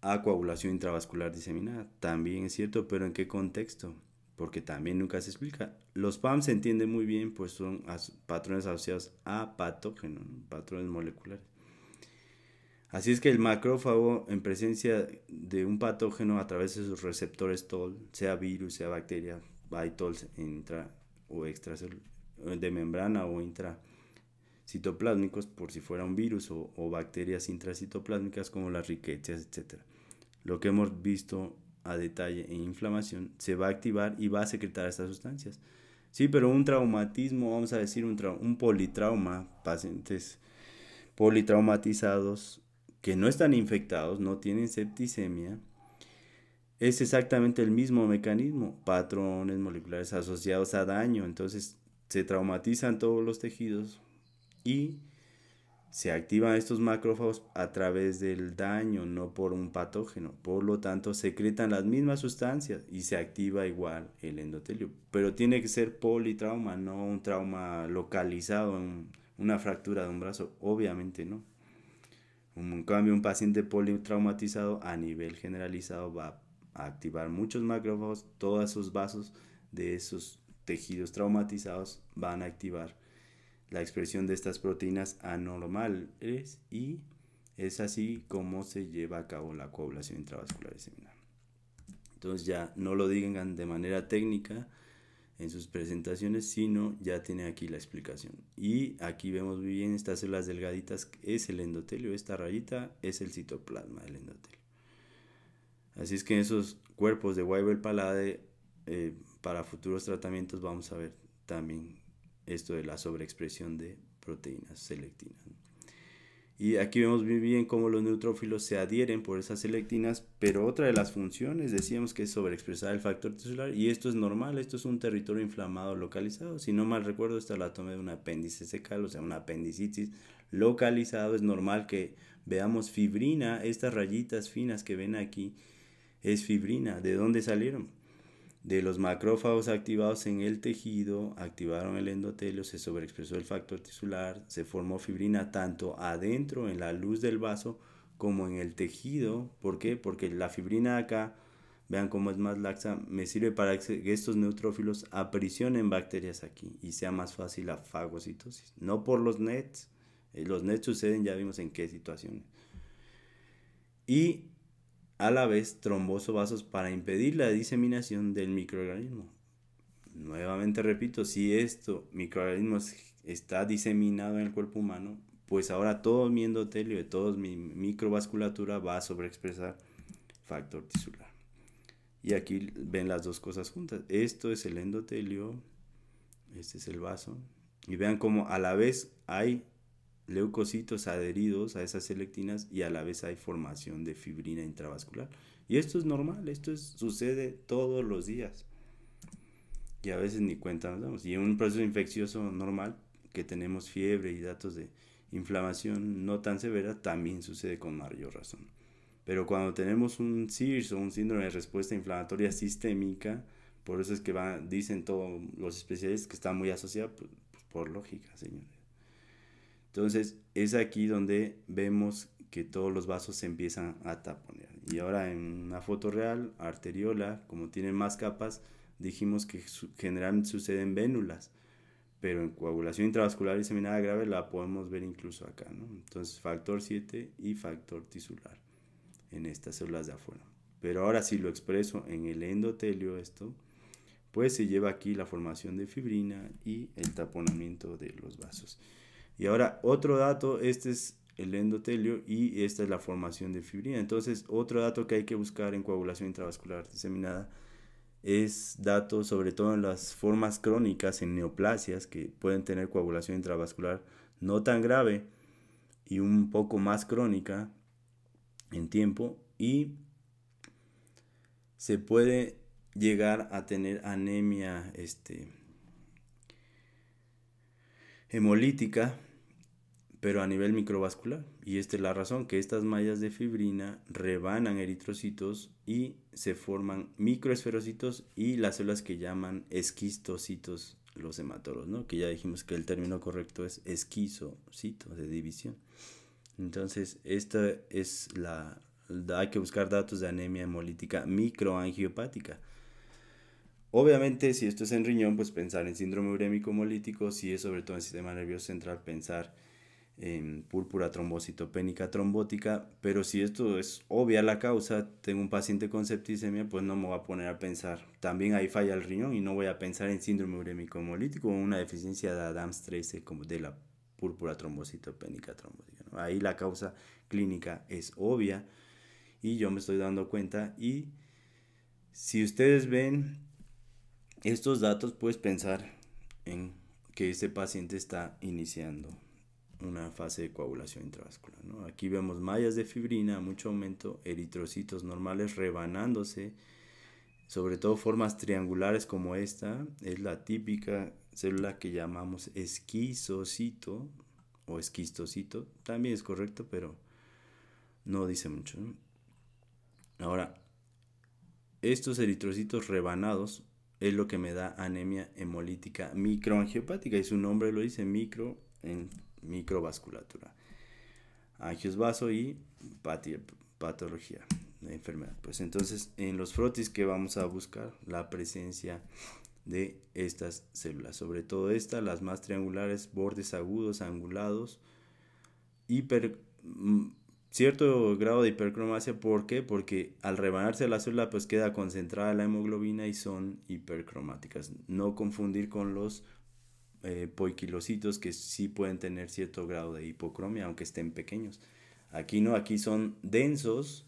a coagulación intravascular diseminada. También es cierto, pero ¿en qué contexto? Porque también nunca se explica. Los PAM se entienden muy bien, pues son patrones asociados a patógenos, patrones moleculares. Así es que el macrófago, en presencia de un patógeno a través de sus receptores TOL, sea virus, sea bacteria, hay TOL intra o extra eh, de membrana o intra citoplásmicos por si fuera un virus o, bacterias intracitoplásmicas como las riquezas, etc. Lo que hemos visto a detalle en inflamación se va a activar y va a secretar estas sustancias. Sí, pero un traumatismo, vamos a decir un, un politrauma, pacientes politraumatizados que no están infectados, no tienen septicemia, es exactamente el mismo mecanismo, patrones moleculares asociados a daño, entonces se traumatizan todos los tejidos, y se activan estos macrófagos a través del daño, no por un patógeno. Por lo tanto, secretan las mismas sustancias y se activa igual el endotelio. Pero tiene que ser politrauma, no un trauma localizado en una fractura de un brazo. Obviamente no. En cambio, un paciente politraumatizado a nivel generalizado va a activar muchos macrófagos, todos sus vasos de esos tejidos traumatizados van a activar la expresión de estas proteínas anormales y es así como se lleva a cabo la coagulación intravascular seminal. Entonces ya no lo digan de manera técnica en sus presentaciones, sino ya tiene aquí la explicación. Y aquí vemos muy bien estas células delgaditas, es el endotelio, esta rayita es el citoplasma del endotelio. Así es que esos cuerpos de Weibel-Palade eh, para futuros tratamientos vamos a ver también esto de la sobreexpresión de proteínas selectinas. Y aquí vemos muy bien cómo los neutrófilos se adhieren por esas selectinas, pero otra de las funciones decíamos que es sobreexpresar el factor tisular y esto es normal, esto es un territorio inflamado localizado. Si no mal recuerdo, esta la toma de un apéndice secal, o sea, una apendicitis localizado. Es normal que veamos fibrina, estas rayitas finas que ven aquí es fibrina. ¿De dónde salieron? de los macrófagos activados en el tejido, activaron el endotelio, se sobreexpresó el factor tisular, se formó fibrina tanto adentro en la luz del vaso como en el tejido. ¿Por qué? Porque la fibrina acá, vean cómo es más laxa, me sirve para que estos neutrófilos aprisionen bacterias aquí y sea más fácil la fagocitosis. No por los nets, eh, los nets suceden, ya vimos en qué situaciones. Y a la vez vasos para impedir la diseminación del microorganismo. Nuevamente repito, si esto microorganismo está diseminado en el cuerpo humano, pues ahora todo mi endotelio y toda mi microvasculatura va a sobreexpresar factor tisular. Y aquí ven las dos cosas juntas. Esto es el endotelio, este es el vaso. Y vean cómo a la vez hay leucocitos adheridos a esas selectinas y a la vez hay formación de fibrina intravascular. Y esto es normal, esto sucede todos los días. Y a veces ni cuenta nos damos. Y en un proceso infeccioso normal, que tenemos fiebre y datos de inflamación no tan severa, también sucede con mayor razón. Pero cuando tenemos un SIRS o un síndrome de respuesta inflamatoria sistémica, por eso es que van, dicen todos los especialistas que está muy asociado, pues, por lógica, señores. Entonces es aquí donde vemos que todos los vasos se empiezan a taponear. Y ahora en una foto real, arteriola, como tiene más capas, dijimos que generalmente suceden vénulas. Pero en coagulación intravascular y seminada grave la podemos ver incluso acá, ¿no? Entonces factor 7 y factor tisular en estas células de afuera. Pero ahora si lo expreso en el endotelio esto, pues se lleva aquí la formación de fibrina y el taponamiento de los vasos. Y ahora otro dato, este es el endotelio y esta es la formación de fibrina. Entonces, otro dato que hay que buscar en coagulación intravascular diseminada es datos sobre todo en las formas crónicas, en neoplasias que pueden tener coagulación intravascular no tan grave y un poco más crónica en tiempo y se puede llegar a tener anemia este hemolítica pero a nivel microvascular. Y esta es la razón, que estas mallas de fibrina rebanan eritrocitos y se forman microesferocitos y las células que llaman esquistocitos los hematoros, ¿no? Que ya dijimos que el término correcto es esquizocito, de división. Entonces, esta es la... Hay que buscar datos de anemia hemolítica microangiopática. Obviamente, si esto es en riñón, pues pensar en síndrome urémico hemolítico. Si es sobre todo en sistema nervioso central, pensar en púrpura trombocitopénica trombótica, pero si esto es obvia la causa, tengo un paciente con septicemia, pues no me voy a poner a pensar. También ahí falla el riñón y no voy a pensar en síndrome urémico hemolítico o una deficiencia de Adams 13 como de la púrpura trombocitopénica trombótica. Ahí la causa clínica es obvia y yo me estoy dando cuenta y si ustedes ven estos datos, puedes pensar en que este paciente está iniciando una fase de coagulación intravascular. Aquí vemos mallas de fibrina, mucho aumento, eritrocitos normales rebanándose, sobre todo formas triangulares como esta, es la típica célula que llamamos esquizocito o esquistocito, también es correcto, pero no dice mucho. Ahora, estos eritrocitos rebanados es lo que me da anemia hemolítica microangiopática y su nombre lo dice micro en microvasculatura, vaso y patología de enfermedad. Pues entonces, en los frotis que vamos a buscar la presencia de estas células, sobre todo estas, las más triangulares, bordes agudos, angulados, hiper, mm, cierto grado de hipercromasia, ¿por qué? Porque al rebanarse la célula pues queda concentrada la hemoglobina y son hipercromáticas. No confundir con los eh, Poikilocitos que sí pueden tener cierto grado de hipocromia, aunque estén pequeños. Aquí no, aquí son densos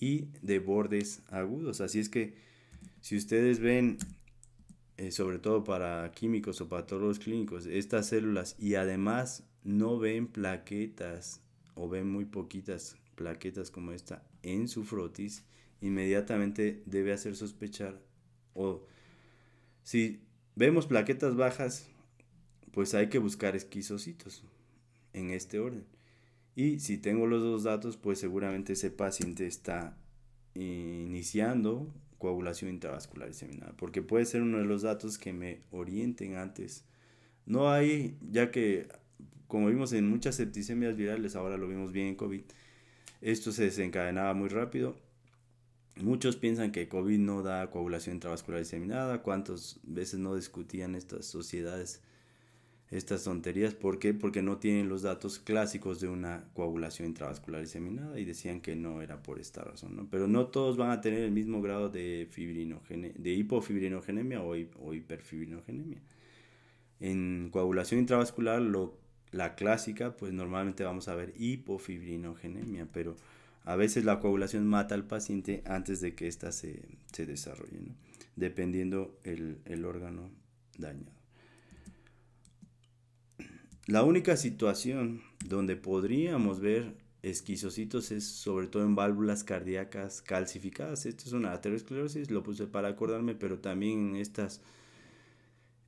y de bordes agudos. Así es que si ustedes ven, eh, sobre todo para químicos o para todos los clínicos, estas células y además no ven plaquetas o ven muy poquitas plaquetas como esta en su frotis, inmediatamente debe hacer sospechar o si vemos plaquetas bajas pues hay que buscar esquizocitos en este orden. Y si tengo los dos datos, pues seguramente ese paciente está iniciando coagulación intravascular diseminada, porque puede ser uno de los datos que me orienten antes. No hay, ya que como vimos en muchas septicemias virales, ahora lo vimos bien en COVID, esto se desencadenaba muy rápido. Muchos piensan que COVID no da coagulación intravascular diseminada, cuántas veces no discutían estas sociedades estas tonterías. ¿Por qué? Porque no tienen los datos clásicos de una coagulación intravascular diseminada y decían que no era por esta razón, ¿no? Pero no todos van a tener el mismo grado de, de hipofibrinogenemia o, hiperfibrinogenemia. En coagulación intravascular, lo, la clásica, pues normalmente vamos a ver hipofibrinogenemia, pero a veces la coagulación mata al paciente antes de que ésta se, se desarrolle, ¿no? dependiendo el, el órgano dañado. La única situación donde podríamos ver esquizocitos es sobre todo en válvulas cardíacas calcificadas. Esto es una aterosclerosis, lo puse para acordarme, pero también en estas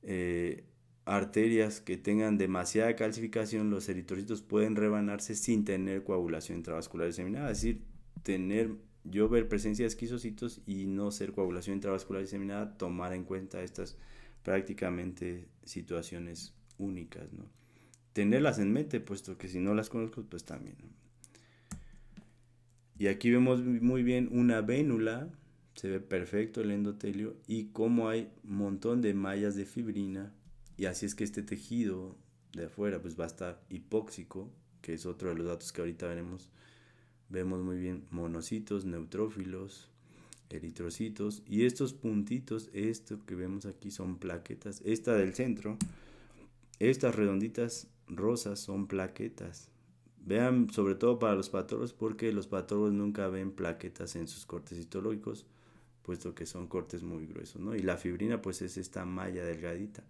eh, arterias que tengan demasiada calcificación, los eritrocitos pueden rebanarse sin tener coagulación intravascular diseminada, es decir, tener yo ver presencia de esquizocitos y no ser coagulación intravascular diseminada, tomar en cuenta estas prácticamente situaciones únicas, ¿no? tenerlas en mente, puesto que si no las conozco, pues también. Y aquí vemos muy bien una vénula, se ve perfecto el endotelio y como hay un montón de mallas de fibrina y así es que este tejido de afuera pues va a estar hipóxico, que es otro de los datos que ahorita veremos. Vemos muy bien monocitos, neutrófilos, eritrocitos y estos puntitos, esto que vemos aquí son plaquetas, esta del centro, estas redonditas rosas son plaquetas. Vean, sobre todo para los patólogos, porque los patólogos nunca ven plaquetas en sus cortes histológicos, puesto que son cortes muy gruesos, ¿no? Y la fibrina, pues es esta malla delgadita.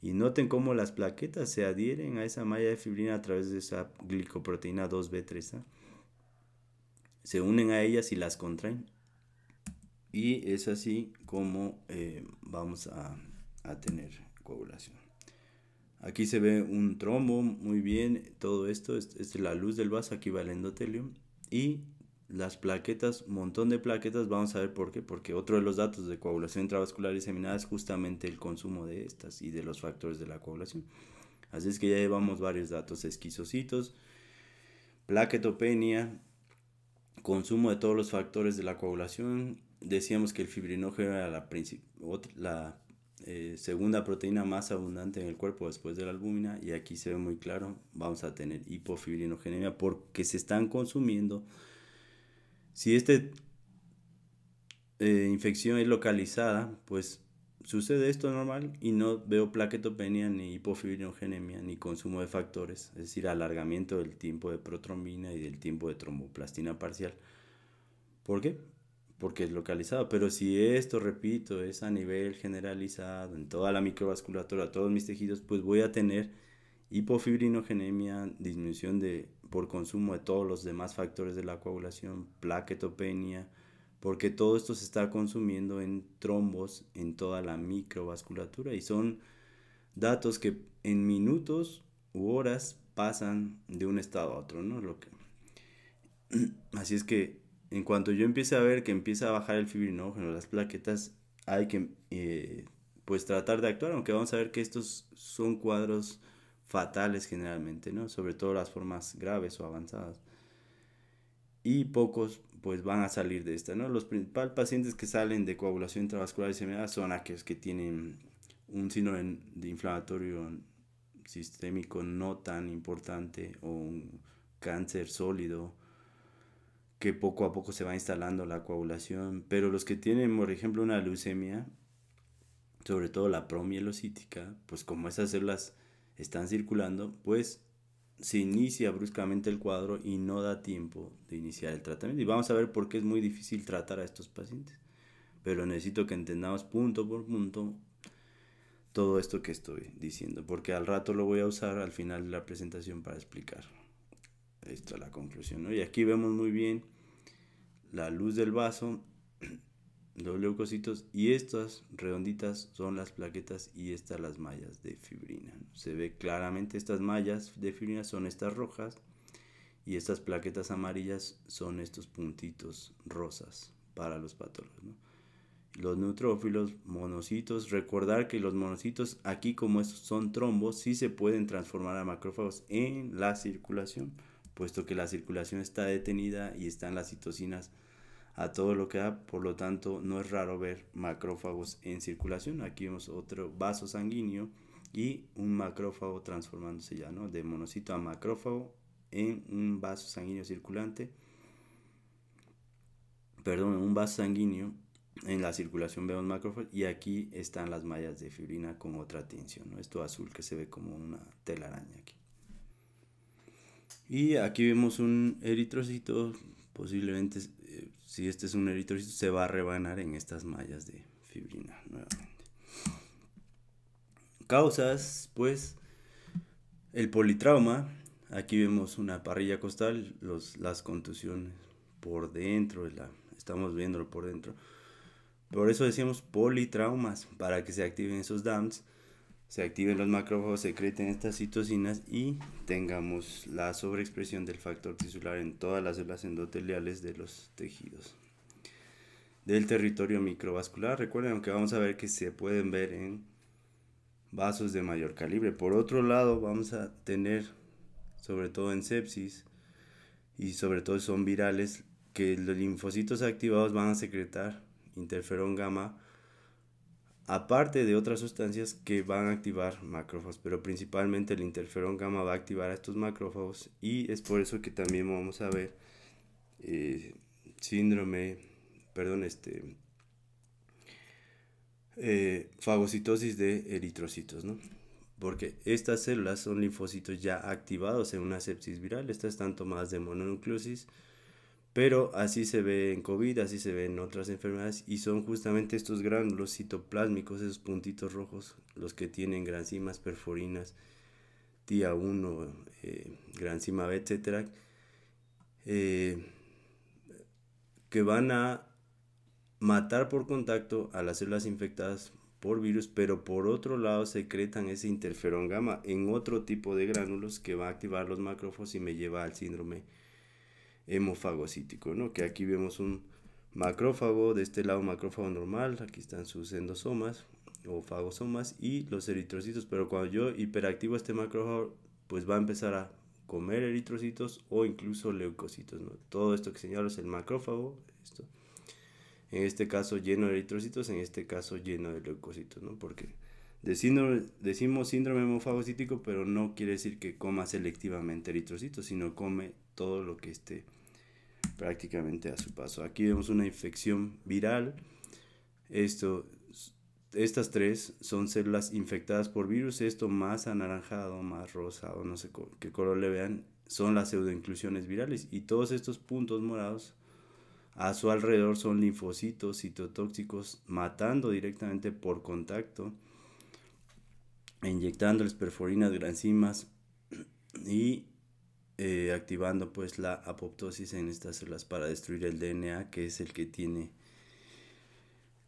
Y noten cómo las plaquetas se adhieren a esa malla de fibrina a través de esa glicoproteína 2B3A. Se unen a ellas y las contraen. Y es así como eh, vamos a tener coagulación. Aquí se ve un trombo muy bien, todo esto, es, es la luz del vaso, aquí va el endotelio. Y las plaquetas, un montón de plaquetas, vamos a ver por qué, porque otro de los datos de coagulación intravascular diseminada es justamente el consumo de estas y de los factores de la coagulación. Así es que ya llevamos varios datos, esquizocitos, plaquetopenia, consumo de todos los factores de la coagulación. Decíamos que el fibrinógeno era la, la eh, segunda proteína más abundante en el cuerpo después de la albúmina y aquí se ve muy claro, vamos a tener hipofibrinogenemia porque se están consumiendo. Si esta eh, infección es localizada, pues sucede esto normal y no veo plaquetopenia ni hipofibrinogenemia ni consumo de factores, es decir, alargamiento del tiempo de protrombina y del tiempo de tromboplastina parcial. ¿Por qué? porque es localizado. Pero si esto, repito, es a nivel generalizado, en toda la microvasculatura, todos mis tejidos, pues voy a tener hipofibrinogenemia, disminución de, por consumo de todos los demás factores de la coagulación, plaquetopenia, porque todo esto se está consumiendo en trombos en toda la microvasculatura y son datos que en minutos u horas pasan de un estado a otro, ¿no? Así es que en cuanto yo empiece a ver que empieza a bajar el fibrinógeno, las plaquetas, hay que eh, pues tratar de actuar, aunque vamos a ver que estos son cuadros fatales generalmente, ¿no? Sobre todo las formas graves o avanzadas. Y pocos pues van a salir de esta, ¿no? Los principales pacientes que salen de coagulación intravascular y son aquellos que tienen un síndrome de inflamatorio sistémico no tan importante o un cáncer sólido que poco a poco se va instalando la coagulación, pero los que tienen, por ejemplo, una leucemia, sobre todo la promielocítica, pues como esas células están circulando, pues se inicia bruscamente el cuadro y no da tiempo de iniciar el tratamiento. Y vamos a ver por qué es muy difícil tratar a estos pacientes. Pero necesito que entendamos punto por punto todo esto que estoy diciendo, porque al rato lo voy a usar al final de la presentación para explicar. Esta la conclusión, Y aquí vemos muy bien la luz del vaso, los leucocitos y estas redonditas son las plaquetas y estas las mallas de fibrina. Se ve claramente estas mallas de fibrina son estas rojas y estas plaquetas amarillas son estos puntitos rosas para los patólogos. Los neutrófilos, monocitos, recordar que los monocitos aquí como estos son trombos, sí se pueden transformar a macrófagos en la circulación, puesto que la circulación está detenida y están las citocinas a todo lo que da, por lo tanto no es raro ver macrófagos en circulación. Aquí vemos otro vaso sanguíneo y un macrófago transformándose ya, ¿no? De monocito a macrófago en un vaso sanguíneo circulante. Perdón, un vaso sanguíneo. En la circulación vemos macrófagos y aquí están las mallas de fibrina con otra tensión, ¿no? Esto azul que se ve como una telaraña aquí. Y aquí vemos un eritrocito, posiblemente si este es un eritrocito, se va a rebanar en estas mallas de fibrina nuevamente. Causas, pues, el politrauma. Aquí vemos una parrilla costal, las contusiones por dentro, estamos viéndolo por dentro. Por eso decíamos politraumas, para que se activen esos DAMs se activen los macrófagos, secreten estas citocinas y tengamos la sobreexpresión del factor tisular en todas las células endoteliales de los tejidos del territorio microvascular. Recuerden que vamos a ver que se pueden ver en vasos de mayor calibre. Por otro lado, vamos a tener, sobre todo en sepsis, y sobre todo son virales, que los linfocitos activados van a secretar interferón gamma aparte de otras sustancias que van a activar macrófagos, pero principalmente el interferón gamma va a activar a estos macrófagos y es por eso que también vamos a ver eh, síndrome, perdón, este, eh, fagocitosis de eritrocitos, ¿no? Porque estas células son linfocitos ya activados en una sepsis viral, estas están tomadas de mononucleosis, pero así se ve en COVID, así se ve en otras enfermedades y son justamente estos gránulos citoplásmicos, esos puntitos rojos, los que tienen granzimas, perforinas, tia 1, eh, granzima B, etc., eh, que van a matar por contacto a las células infectadas por virus, pero por otro lado secretan ese interferón gamma en otro tipo de gránulos que va a activar los macrófagos y me lleva al síndrome hemofagocítico, ¿no? Que aquí vemos un macrófago, de este lado macrófago normal, aquí están sus endosomas o fagosomas y los eritrocitos, pero cuando yo hiperactivo este macrófago, pues va a empezar a comer eritrocitos o incluso leucocitos, ¿no? Todo esto que señalo es el macrófago, esto. En este caso lleno de eritrocitos, en este caso lleno de leucocitos, ¿no? Porque decimos síndrome hemofagocítico, pero no quiere decir que coma selectivamente eritrocitos, sino come todo lo que esté prácticamente a su paso. Aquí vemos una infección viral. Esto, estas tres son células infectadas por virus. Esto más anaranjado, más rosado, no sé qué color le vean, son las pseudoinclusiones virales. Y todos estos puntos morados a su alrededor son linfocitos citotóxicos matando directamente por contacto, inyectándoles perforinas, granzimas y eh, activando pues la apoptosis en estas células para destruir el DNA que es el que tiene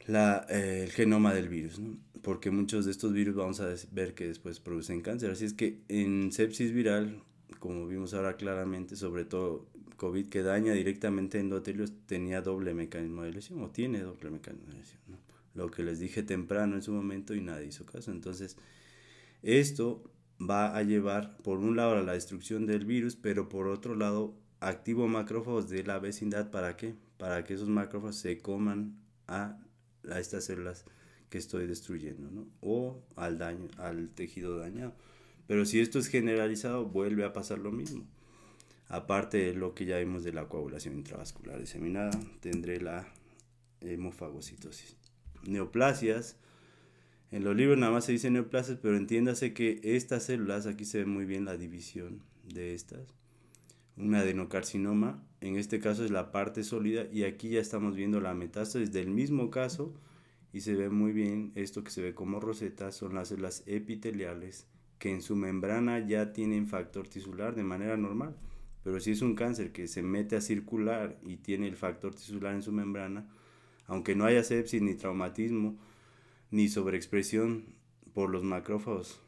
eh, el genoma del virus, porque muchos de estos virus vamos a ver que después producen cáncer. Así es que en sepsis viral, como vimos ahora claramente, sobre todo COVID que daña directamente endotelios, tenía doble mecanismo de lesión o tiene doble mecanismo de lesión. Lo que les dije temprano en su momento y nadie hizo caso. Entonces, esto va a llevar por un lado a la destrucción del virus, pero por otro lado activo macrófagos de la vecindad. ¿Para qué? Para que esos macrófagos se coman a, estas células que estoy destruyendo, O al daño, al tejido dañado. Pero si esto es generalizado, vuelve a pasar lo mismo. Aparte de lo que ya vimos de la coagulación intravascular diseminada, tendré la hemofagocitosis. Neoplasias en los libros nada más se dice neoplasias, pero entiéndase que estas células, aquí se ve muy bien la división de estas. Un adenocarcinoma, en este caso es la parte sólida, y aquí ya estamos viendo la metástasis del mismo caso, y se ve muy bien esto que se ve como rosetas, son las células epiteliales que en su membrana ya tienen factor tisular de manera normal. Pero si es un cáncer que se mete a circular y tiene el factor tisular en su membrana, aunque no haya sepsis ni traumatismo, ni sobreexpresión por los macrófagos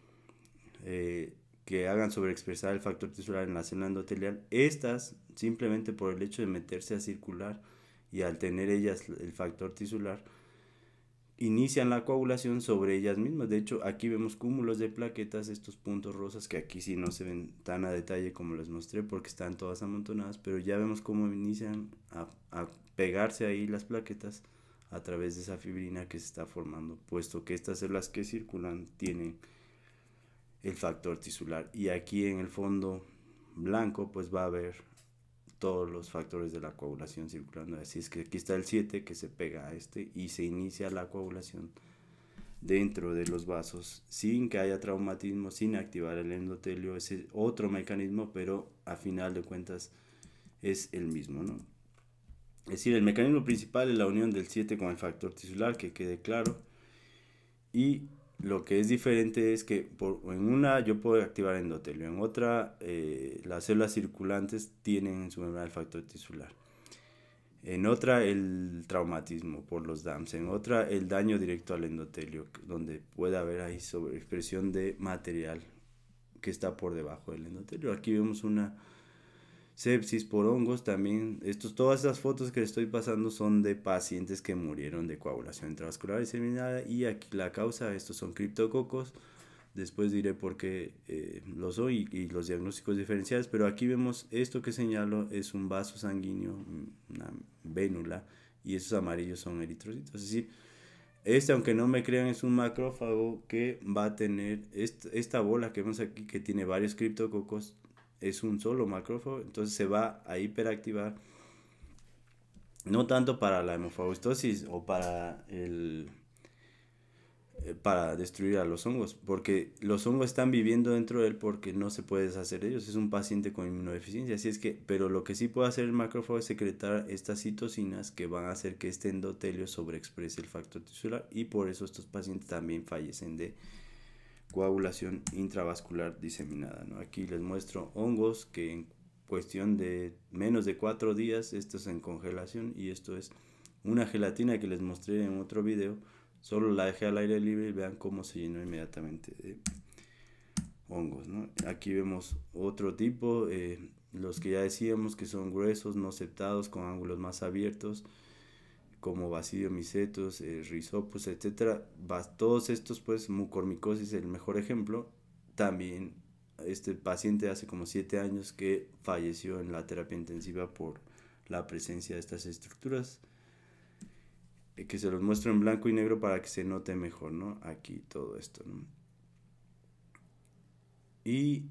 eh, que hagan sobreexpresar el factor tisular en la célula endotelial, estas simplemente por el hecho de meterse a circular y al tener ellas el factor tisular, inician la coagulación sobre ellas mismas. De hecho, aquí vemos cúmulos de plaquetas, estos puntos rosas que aquí sí no se ven tan a detalle como les mostré porque están todas amontonadas, pero ya vemos cómo inician a pegarse ahí las plaquetas a través de esa fibrina que se está formando, puesto que estas células que circulan tienen el factor tisular. Y aquí en el fondo blanco pues va a haber todos los factores de la coagulación circulando. Así es que aquí está el 7 que se pega a este y se inicia la coagulación dentro de los vasos sin que haya traumatismo, sin activar el endotelio. Ese es otro mecanismo, pero a final de cuentas es el mismo, ¿no? Es decir, el mecanismo principal es la unión del 7 con el factor tisular, que quede claro. Y lo que es diferente es que en una yo puedo activar endotelio, en otra eh, las células circulantes tienen en su membrana el factor tisular. En otra el traumatismo por los DAMS, en otra el daño directo al endotelio, donde puede haber ahí sobreexpresión de material que está por debajo del endotelio. Aquí vemos una sepsis por hongos, también estos, todas estas fotos que estoy pasando son de pacientes que murieron de coagulación intravascular diseminada y aquí la causa, estos son criptococos, después diré por qué eh, lo soy y, los diagnósticos diferenciales, pero aquí vemos esto que señalo es un vaso sanguíneo, una vénula y esos amarillos son eritrocitos, es decir, este, aunque no me crean, es un macrófago que va a tener esta bola que vemos aquí que tiene varios criptococos es un solo macrófago, entonces se va a hiperactivar no tanto para la hemofagostosis o para el eh, para destruir a los hongos, porque los hongos están viviendo dentro de él porque no se puede deshacer de ellos, es un paciente con inmunodeficiencia, así es que, pero lo que sí puede hacer el macrófago es secretar estas citocinas que van a hacer que este endotelio sobreexprese el factor tisular y por eso estos pacientes también fallecen de coagulación intravascular diseminada. ¿no? Aquí les muestro hongos que en cuestión de menos de cuatro días, esto es en congelación y esto es una gelatina que les mostré en otro video, solo la dejé al aire libre y vean cómo se llenó inmediatamente de hongos. Aquí vemos otro tipo, eh, los que ya decíamos que son gruesos, no septados, con ángulos más abiertos como basidiomicetos, eh, rizopus, etc. Todos estos, pues, mucormicosis, el mejor ejemplo, también este paciente hace como 7 años que falleció en la terapia intensiva por la presencia de estas estructuras. Eh, que se los muestro en blanco y negro para que se note mejor, ¿no? Aquí todo esto, ¿no? Y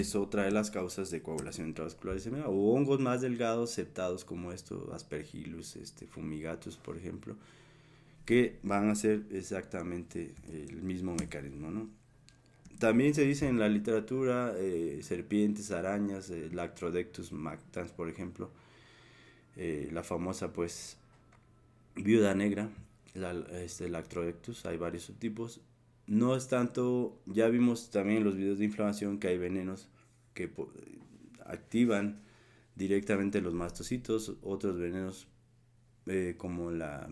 es otra de las causas de coagulación intravascular O hongos más delgados aceptados como esto, aspergillus, este, fumigatus, por ejemplo, que van a ser exactamente eh, el mismo mecanismo, ¿no? También se dice en la literatura eh, serpientes, arañas, eh, Lactrodectus mactans, por ejemplo, eh, la famosa pues viuda negra, este, Lactrodectus, hay varios subtipos, no es tanto, ya vimos también en los videos de inflamación que hay venenos que activan directamente los mastocitos, otros venenos eh, como la,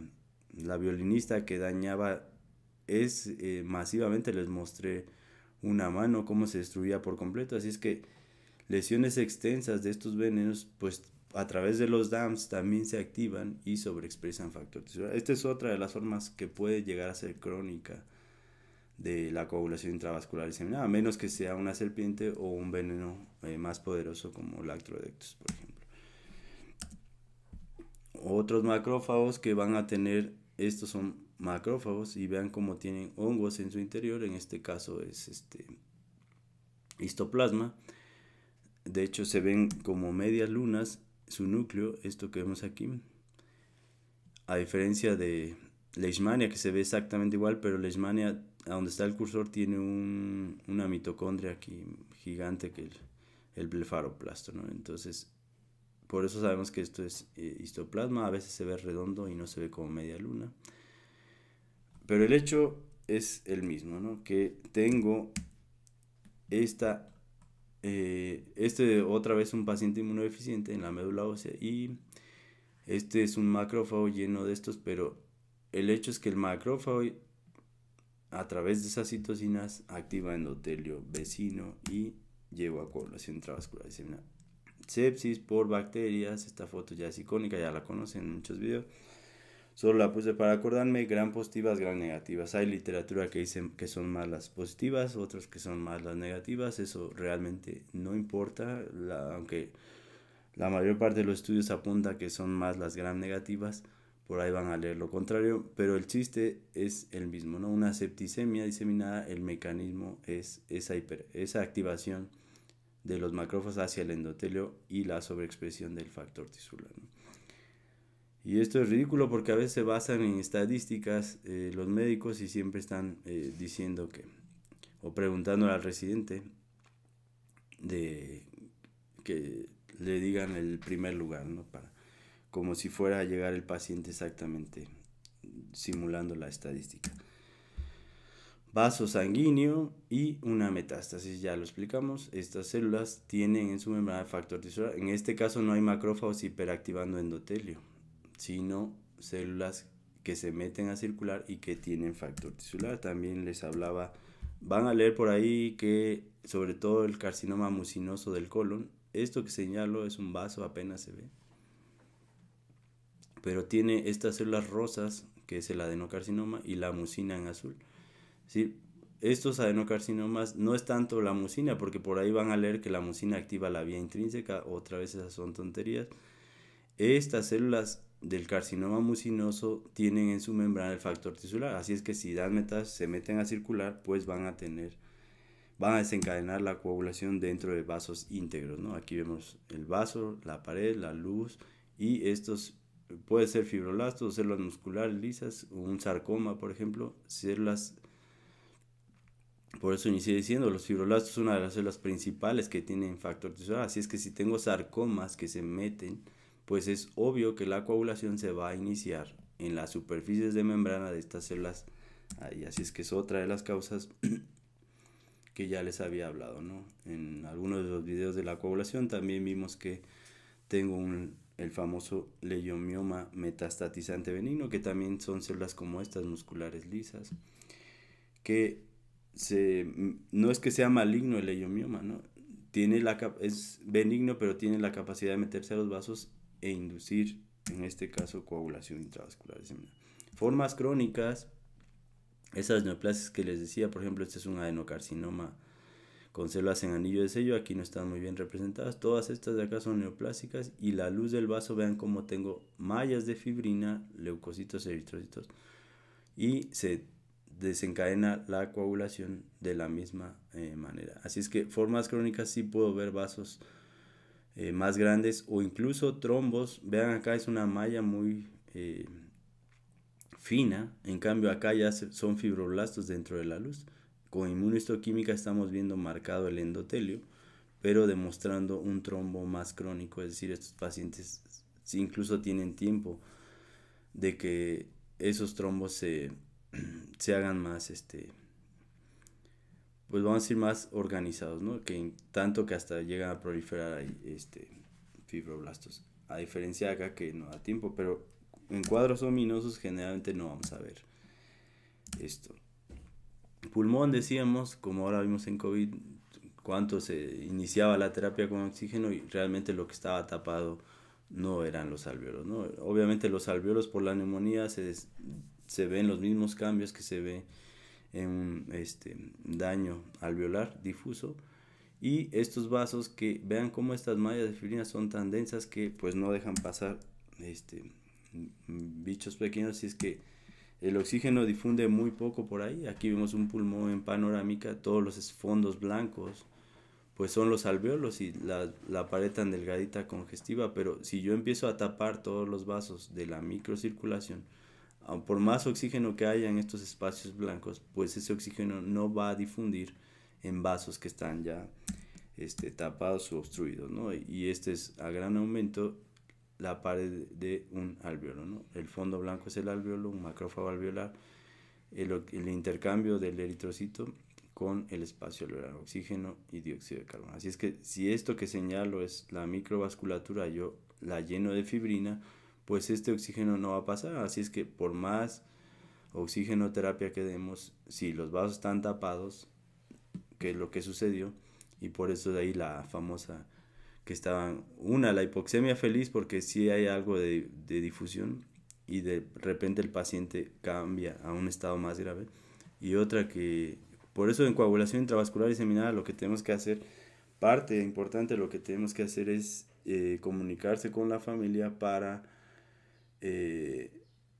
violinista que dañaba es eh, masivamente, les mostré una mano, cómo se destruía por completo, así es que lesiones extensas de estos venenos, pues a través de los DAMs también se activan y sobreexpresan factores. Esta es otra de las formas que puede llegar a ser crónica de la coagulación intravascular diseminada, a menos que sea una serpiente o un veneno eh, más poderoso como Lactrodectus, por ejemplo. Otros macrófagos que van a tener, estos son macrófagos y vean cómo tienen hongos en su interior, en este caso es este histoplasma. De hecho se ven como medias lunas su núcleo, esto que vemos aquí. A diferencia de Leishmania que se ve exactamente igual, pero Leishmania a donde está el cursor tiene un, una mitocondria aquí gigante que el, blefaroplasto, Entonces, por eso sabemos que esto es eh, histoplasma, a veces se ve redondo y no se ve como media luna. Pero el hecho es el mismo, ¿no? Que tengo esta, eh, este otra vez un paciente inmunodeficiente en la médula ósea y este es un macrófago lleno de estos, pero el hecho es que el macrófago a través de esas citocinas activa endotelio vecino y llevo a coagulación intravascular Sepsis por bacterias, esta foto ya es icónica, ya la conocen en muchos videos. Solo la puse para acordarme, gran positivas, gran negativas. Hay literatura que dicen que son más las positivas, otros que son más las negativas, eso realmente no importa, aunque la mayor parte de los estudios apunta que son más las gran negativas por ahí van a leer lo contrario, pero el chiste es el mismo, ¿no? Una septicemia diseminada, el mecanismo es esa, hiper, esa activación de los macrófagos hacia el endotelio y la sobreexpresión del factor tisular. Y esto es ridículo porque a veces se basan en estadísticas eh, los médicos y siempre están eh, diciendo que, o preguntando al residente de que le digan el primer lugar, ¿no? Para como si fuera a llegar el paciente exactamente, simulando la estadística. Vaso sanguíneo y una metástasis, ya lo explicamos. Estas células tienen en su membrana factor tisular. En este caso no hay macrófagos hiperactivando endotelio, sino células que se meten a circular y que tienen factor tisular. También les hablaba, van a leer por ahí que sobre todo el carcinoma mucinoso del colon, esto que señalo es un vaso apenas se ve pero tiene estas células rosas, que es el adenocarcinoma, y la mucina en azul. ¿Sí? Estos adenocarcinomas no es tanto la mucina, porque por ahí van a leer que la mucina activa la vía intrínseca, otra vez esas son tonterías. Estas células del carcinoma mucinoso tienen en su membrana el factor tisular, así es que si dan metas, se meten a circular, pues van a tener van a desencadenar la coagulación dentro de vasos íntegros, ¿no? Aquí vemos el vaso, la pared, la luz y estos Puede ser fibroblastos, células musculares lisas, un sarcoma, por ejemplo, células... Por eso inicié diciendo, los fibroblastos son una de las células principales que tienen factor tisular. Así es que si tengo sarcomas que se meten, pues es obvio que la coagulación se va a iniciar en las superficies de membrana de estas células. Ahí, así es que es otra de las causas que ya les había hablado, ¿no? En algunos de los videos de la coagulación también vimos que tengo un, el famoso leiomioma metastatizante benigno, que también son células como estas musculares lisas, que no es que sea maligno el leiomioma, ¿no? Tiene la, es benigno, pero tiene la capacidad de meterse a los vasos e inducir, en este caso, coagulación intravascular. Formas crónicas, esas neoplasias que les decía, por ejemplo, este es un adenocarcinoma con células en anillo de sello, aquí no están muy bien representadas. Todas estas de acá son neoplásicas y la luz del vaso, vean cómo tengo mallas de fibrina, leucocitos, e eritrocitos y se desencadena la coagulación de la misma eh, manera. Así es que formas crónicas sí puedo ver vasos eh, más grandes o incluso trombos. Vean acá es una malla muy eh, fina, en cambio acá ya son fibroblastos dentro de la luz. Con inmunohistoquímica estamos viendo marcado el endotelio, pero demostrando un trombo más crónico, es decir, estos pacientes incluso tienen tiempo de que esos trombos se, se hagan más, este, pues vamos a decir más organizados, ¿no? Que tanto que hasta llegan a proliferar este, fibroblastos. A diferencia de acá que no da tiempo, pero en cuadros ominosos generalmente no vamos a ver esto pulmón decíamos, como ahora vimos en COVID, cuánto se iniciaba la terapia con oxígeno y realmente lo que estaba tapado no eran los alveolos. Obviamente los alveolos por la neumonía se, se ven los mismos cambios que se ve en este, daño alveolar difuso y estos vasos que vean cómo estas mallas de fibrina son tan densas que pues no dejan pasar este, bichos pequeños así es que el oxígeno difunde muy poco por ahí. Aquí vemos un pulmón en panorámica, todos los fondos blancos, pues son los alveolos y la, la pared tan delgadita congestiva. Pero si yo empiezo a tapar todos los vasos de la microcirculación, ah, por más oxígeno que haya en estos espacios blancos, pues ese oxígeno no va a difundir en vasos que están ya este, tapados o obstruidos, ¿no? Y este es a gran aumento la pared de un alveolo. El fondo blanco es el alveolo, un macrófago alveolar, eh, el, intercambio del eritrocito con el espacio alveolar, oxígeno y dióxido de carbono. Así es que si esto que señalo es la microvasculatura, yo la lleno de fibrina, pues este oxígeno no va a pasar. Así es que por más terapia que demos, si los vasos están tapados, que es lo que sucedió, y por eso de ahí la famosa que estaban, una, la hipoxemia feliz porque si hay algo de, difusión y de repente el paciente cambia a un estado más grave. Y otra que, por eso en coagulación intravascular diseminada lo que tenemos que hacer, parte importante lo que tenemos que hacer es eh, comunicarse con la familia para eh,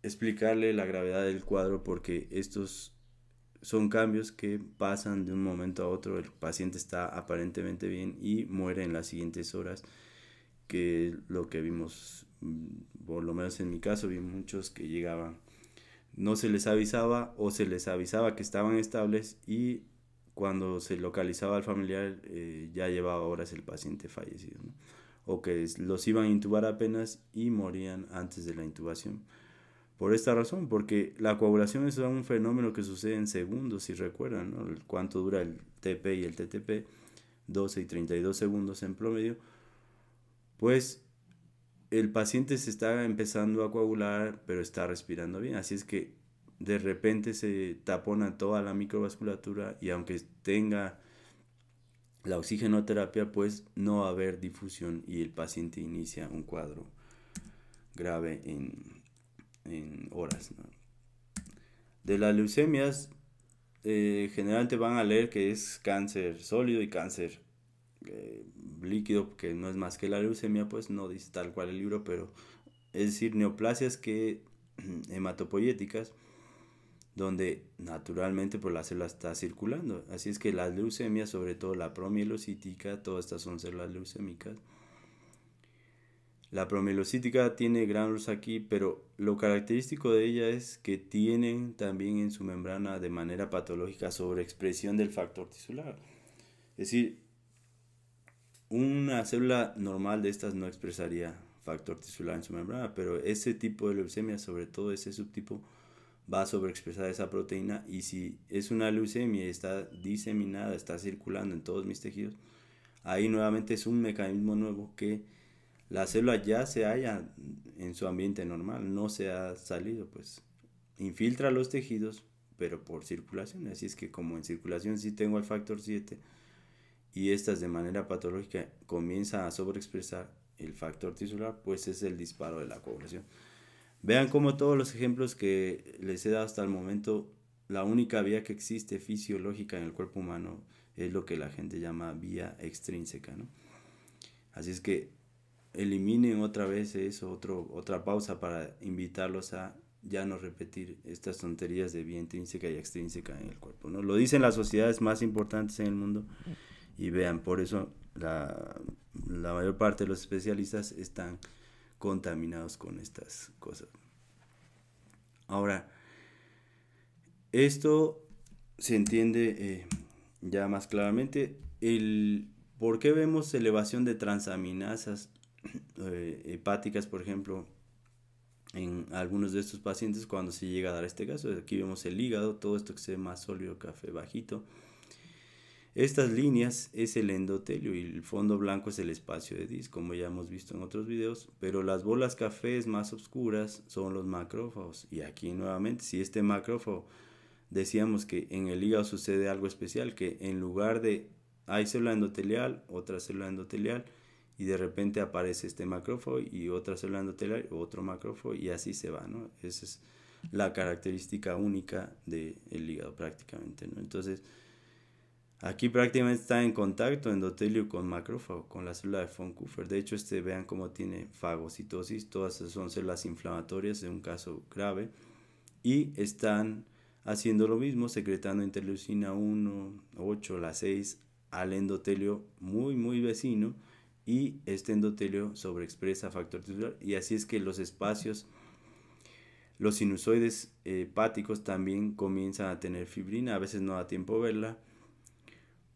explicarle la gravedad del cuadro porque estos son cambios que pasan de un momento a otro. El paciente está aparentemente bien y muere en las siguientes horas, que lo que vimos, mm, por lo menos en mi caso, vi muchos que llegaban. No se les avisaba o se les avisaba que estaban estables y cuando se localizaba al familiar eh, ya llevaba horas el paciente fallecido. O que los iban a intubar apenas y morían antes de la intubación. Por esta razón, porque la coagulación es un fenómeno que sucede en segundos, si recuerdan, cuánto dura el TP y el TTP, 12 y 32 segundos en promedio, pues el paciente se está empezando a coagular, pero está respirando bien, así es que de repente se tapona toda la microvasculatura y aunque tenga la oxigenoterapia, pues no va a haber difusión y el paciente inicia un cuadro grave en, en horas. De las leucemias, eh, generalmente van a leer que es cáncer sólido y cáncer eh, líquido, que no es más que la leucemia, pues no dice tal cual el libro, pero es decir, neoplasias que hematopoyéticas, donde naturalmente por pues, la célula está circulando. Así es que las leucemias, sobre todo la promielocítica, todas estas son células leucémicas la promelocítica tiene luz aquí, pero lo característico de ella es que tienen también en su membrana de manera patológica sobreexpresión del factor tisular. Es decir, una célula normal de estas no expresaría factor tisular en su membrana, pero ese tipo de leucemia, sobre todo ese subtipo, va a sobreexpresar esa proteína y si es una leucemia y está diseminada, está circulando en todos mis tejidos, ahí nuevamente es un mecanismo nuevo que la célula ya se halla en su ambiente normal, no se ha salido, pues infiltra los tejidos, pero por circulación. Así es que como en circulación sí tengo el factor 7 y estas de manera patológica comienza a sobreexpresar el factor tisular, pues es el disparo de la coagulación. Vean cómo todos los ejemplos que les he dado hasta el momento, la única vía que existe fisiológica en el cuerpo humano es lo que la gente llama vía extrínseca. ¿no? Así es que eliminen otra vez eso, otro, otra pausa para invitarlos a ya no repetir estas tonterías de vía intrínseca y extrínseca en el cuerpo. ¿no? Lo dicen las sociedades más importantes en el mundo y vean, por eso la, mayor parte de los especialistas están contaminados con estas cosas. Ahora, esto se entiende eh, ya más claramente el por qué vemos elevación de transaminasas eh, hepáticas, por ejemplo, en algunos de estos pacientes cuando se llega a dar este caso. Aquí vemos el hígado, todo esto que se ve más sólido, café bajito. Estas líneas es el endotelio y el fondo blanco es el espacio de dis, como ya hemos visto en otros videos, pero las bolas cafés más oscuras son los macrófagos. Y aquí nuevamente, si este macrófago, decíamos que en el hígado sucede algo especial, que en lugar de hay célula endotelial, otra célula endotelial, y de repente aparece este macrófago y otra célula endotelial, otro macrófago y así se va, ¿no? Esa es la característica única del hígado prácticamente, ¿no? Entonces, aquí prácticamente está en contacto endotelio con macrófago, con la célula de von Kuffer... De hecho, este vean cómo tiene fagocitosis, todas son células inflamatorias en un caso grave y están haciendo lo mismo, secretando interleucina 1, 8, la 6 al endotelio muy, muy vecino y este endotelio sobreexpresa factor titular. Y así es que los espacios, los sinusoides eh, hepáticos también comienzan a tener fibrina. A veces no da tiempo verla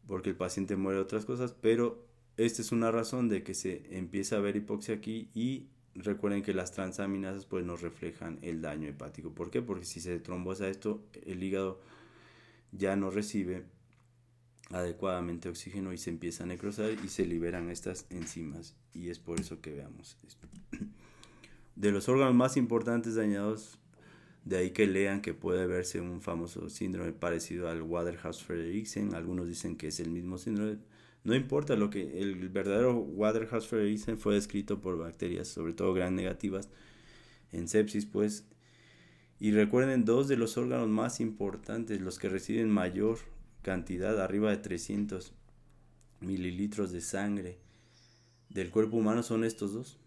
porque el paciente muere de otras cosas, pero esta es una razón de que se empieza a ver hipoxia aquí y recuerden que las transaminasas pues nos reflejan el daño hepático. ¿Por qué? Porque si se trombosa esto, el hígado ya no recibe adecuadamente oxígeno y se empieza a necrosar y se liberan estas enzimas. Y es por eso que veamos esto. De los órganos más importantes dañados, de ahí que lean que puede verse un famoso síndrome parecido al Waterhouse-Fredericksen. Algunos dicen que es el mismo síndrome. No importa lo que el verdadero Waterhouse-Fredericksen fue descrito por bacterias, sobre todo gran negativas, en sepsis, pues. Y recuerden, dos de los órganos más importantes, los que reciben mayor cantidad, arriba de 300 mililitros de sangre del cuerpo humano son estos dos.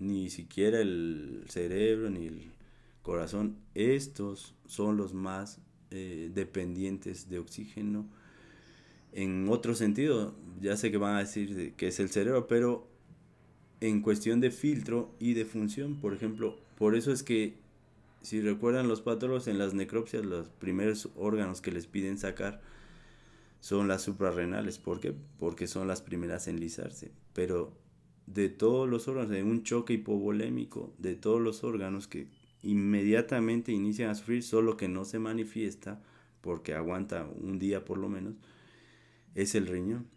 Ni siquiera el cerebro ni el corazón. Estos son los más eh, dependientes de oxígeno. En otro sentido, ya sé que van a decir que es el cerebro, pero en cuestión de filtro y de función, por ejemplo, por eso es que si recuerdan los patólogos en las necropsias los primeros órganos que les piden sacar son las suprarrenales. ¿Por qué? Porque son las primeras en lisarse. Pero de todos los órganos, de un choque hipovolémico, de todos los órganos que inmediatamente inician a sufrir, solo que no se manifiesta, porque aguanta un día por lo menos, es el riñón.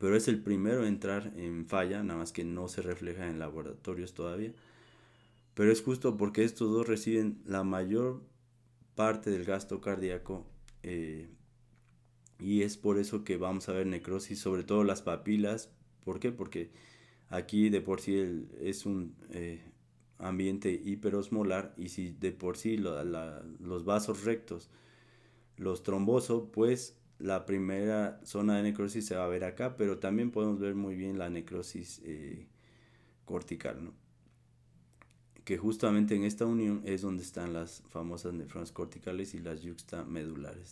Pero es el primero a entrar en falla, nada más que no se refleja en laboratorios todavía pero es justo porque estos dos reciben la mayor parte del gasto cardíaco eh, y es por eso que vamos a ver necrosis, sobre todo las papilas. ¿Por qué? Porque aquí de por sí es un eh, ambiente hiperosmolar y si de por sí los vasos rectos los tromboso, pues la primera zona de necrosis se va a ver acá, pero también podemos ver muy bien la necrosis eh, cortical, ¿no? que justamente en esta unión es donde están las famosas nefronas corticales y las yuxtamedulares.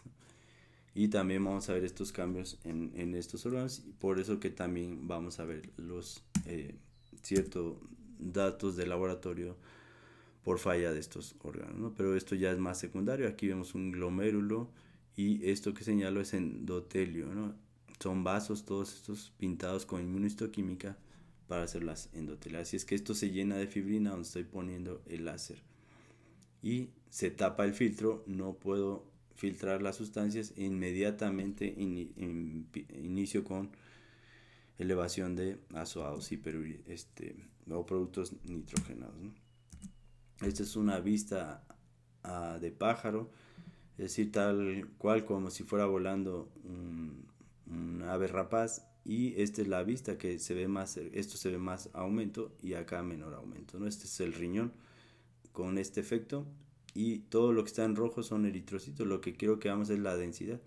Y también vamos a ver estos cambios en, estos órganos, y por eso que también vamos a ver los eh, ciertos datos de laboratorio por falla de estos órganos, pero esto ya es más secundario. Aquí vemos un glomérulo y esto que señalo es endotelio, son vasos todos estos pintados con inmunohistoquímica, para hacer las endotelias. es que esto se llena de fibrina donde estoy poniendo el láser. Y se tapa el filtro, no puedo filtrar las sustancias, inmediatamente inicio con elevación de azoados y este, o productos nitrogenados. Esta es una vista ah, de pájaro, es decir, tal cual como si fuera volando un ave rapaz y esta es la vista que se ve más, esto se ve más aumento y acá menor aumento, ¿no? Este es el riñón con este efecto y todo lo que está en rojo son eritrocitos, lo que quiero que veamos es la densidad.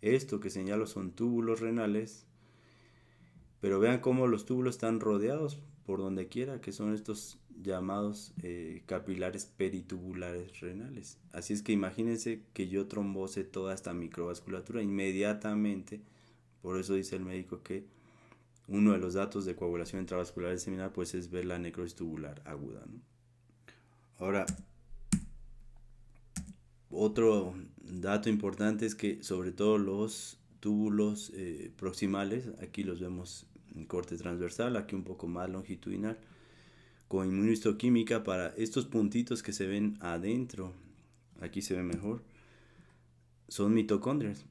Esto que señalo son túbulos renales, pero vean cómo los túbulos están rodeados por donde quiera, que son estos llamados eh, capilares peritubulares renales. Así es que imagínense que yo trombose toda esta microvasculatura inmediatamente por eso dice el médico que uno de los datos de coagulación intravascular diseminada pues es ver la necrosis tubular aguda. Ahora, otro dato importante es que sobre todo los túbulos eh, proximales, aquí los vemos en corte transversal, aquí un poco más longitudinal, con inmunistoquímica para estos puntitos que se ven adentro, aquí se ve mejor, son mitocondrias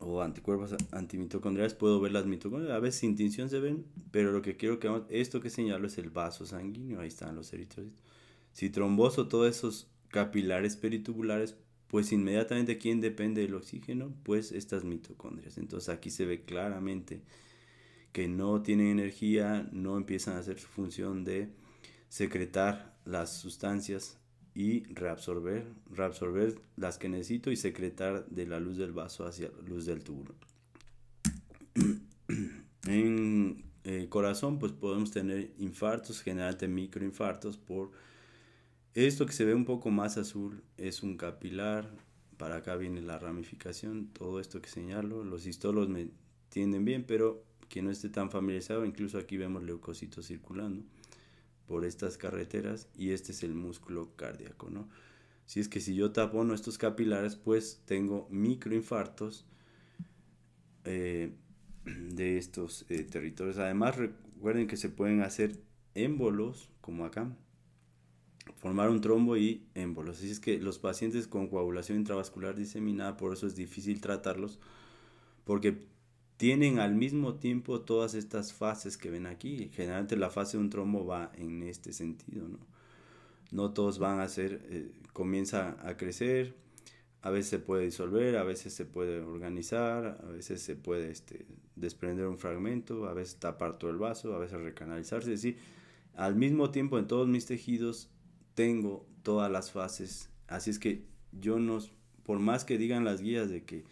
o anticuerpos antimitocondriales, puedo ver las mitocondrias. A veces sin tinción se ven, pero lo que quiero que esto que señalo es el vaso sanguíneo. Ahí están los eritrocitos. Si tromboso todos esos capilares peritubulares, pues inmediatamente quién depende del oxígeno, pues estas mitocondrias. Entonces aquí se ve claramente que no tienen energía, no empiezan a hacer su función de secretar las sustancias y reabsorber, reabsorber las que necesito y secretar de la luz del vaso hacia la luz del tubo. en eh, corazón pues podemos tener infartos, generalmente microinfartos por esto que se ve un poco más azul es un capilar, para acá viene la ramificación, todo esto que señalo, los histólogos me entienden bien, pero quien no esté tan familiarizado, incluso aquí vemos leucocitos circulando por estas carreteras y este es el músculo cardíaco, ¿no? Si es que si yo tapono estos capilares, pues tengo microinfartos eh, de estos eh, territorios. Además, recuerden que se pueden hacer émbolos, como acá, formar un trombo y émbolos. Así es que los pacientes con coagulación intravascular diseminada, por eso es difícil tratarlos, porque tienen al mismo tiempo todas estas fases que ven aquí. Generalmente la fase de un trombo va en este sentido, ¿no? No todos van a ser, eh, comienza a crecer, a veces se puede disolver, a veces se puede organizar, a veces se puede este, desprender un fragmento, a veces tapar todo el vaso, a veces recanalizarse. Es decir, al mismo tiempo en todos mis tejidos tengo todas las fases. Así es que yo no, por más que digan las guías de que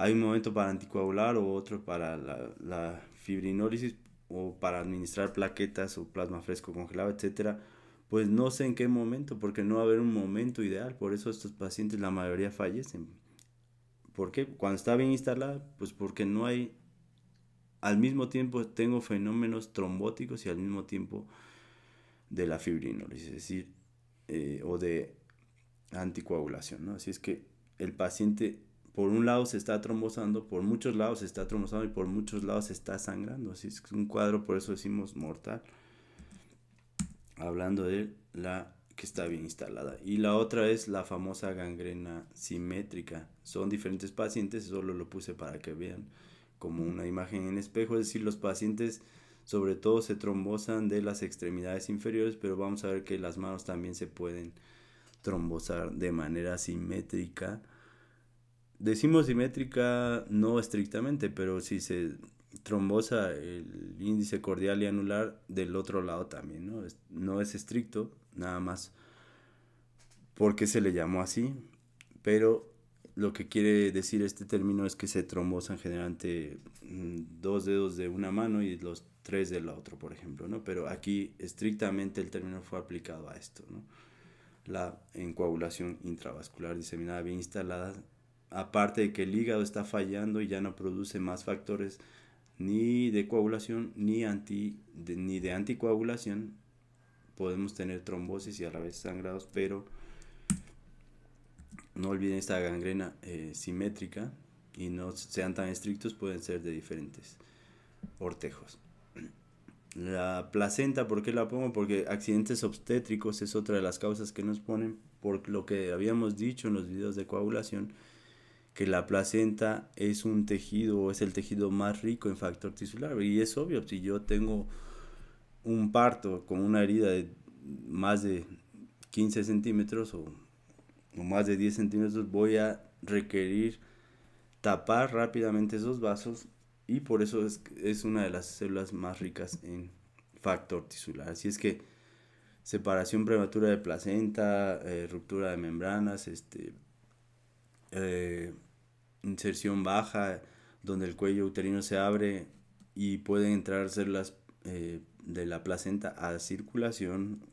hay un momento para anticoagular o otro para la, la fibrinólisis o para administrar plaquetas o plasma fresco congelado, etcétera, pues no sé en qué momento, porque no va a haber un momento ideal, por eso estos pacientes la mayoría fallecen. ¿Por qué? Cuando está bien instalada, pues porque no hay, al mismo tiempo tengo fenómenos trombóticos y al mismo tiempo de la fibrinólisis, es decir, eh, o de anticoagulación, ¿no? Así es que el paciente por un lado se está trombosando, por muchos lados se está trombosando y por muchos lados se está sangrando. Así es un cuadro, por eso decimos mortal. Hablando de la que está bien instalada. Y la otra es la famosa gangrena simétrica. Son diferentes pacientes, solo lo puse para que vean como una imagen en espejo. Es decir, los pacientes sobre todo se trombosan de las extremidades inferiores, pero vamos a ver que las manos también se pueden trombosar de manera simétrica Decimos simétrica no estrictamente, pero si se trombosa el índice cordial y anular del otro lado también, ¿no? Es, no es estricto, nada más porque se le llamó así, pero lo que quiere decir este término es que se trombosan generalmente mm, dos dedos de una mano y los tres del otro, por ejemplo, ¿no? Pero aquí estrictamente el término fue aplicado a esto, ¿no? La encoagulación intravascular diseminada bien instalada aparte de que el hígado está fallando y ya no produce más factores ni de coagulación ni, anti, de, ni de anticoagulación, podemos tener trombosis y a la vez sangrados, pero no olviden esta gangrena eh, simétrica y no sean tan estrictos, pueden ser de diferentes ortejos. La placenta, ¿por qué la pongo? Porque accidentes obstétricos es otra de las causas que nos ponen, por lo que habíamos dicho en los videos de coagulación, que la placenta es un tejido es el tejido más rico en factor tisular. Y es obvio, si yo tengo un parto con una herida de más de 15 centímetros o, más de 10 centímetros, voy a requerir tapar rápidamente esos vasos y por eso es, es una de las células más ricas en factor tisular. Así es que separación prematura de placenta, eh, ruptura de membranas, este, eh, inserción baja, donde el cuello uterino se abre y pueden entrar células eh, de la placenta a circulación,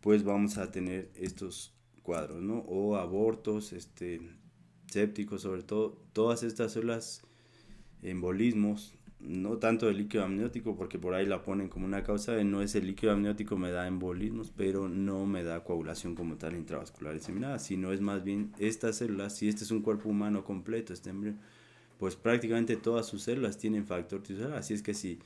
pues vamos a tener estos cuadros, ¿no? O abortos, este, sépticos, sobre todo, todas estas células, embolismos, no tanto el líquido amniótico, porque por ahí la ponen como una causa de no es el líquido amniótico, me da embolismos, pero no me da coagulación como tal intravascular diseminada, sino es más bien estas células, si este es un cuerpo humano completo, este embrión, pues prácticamente todas sus células tienen factor tisular, así es que si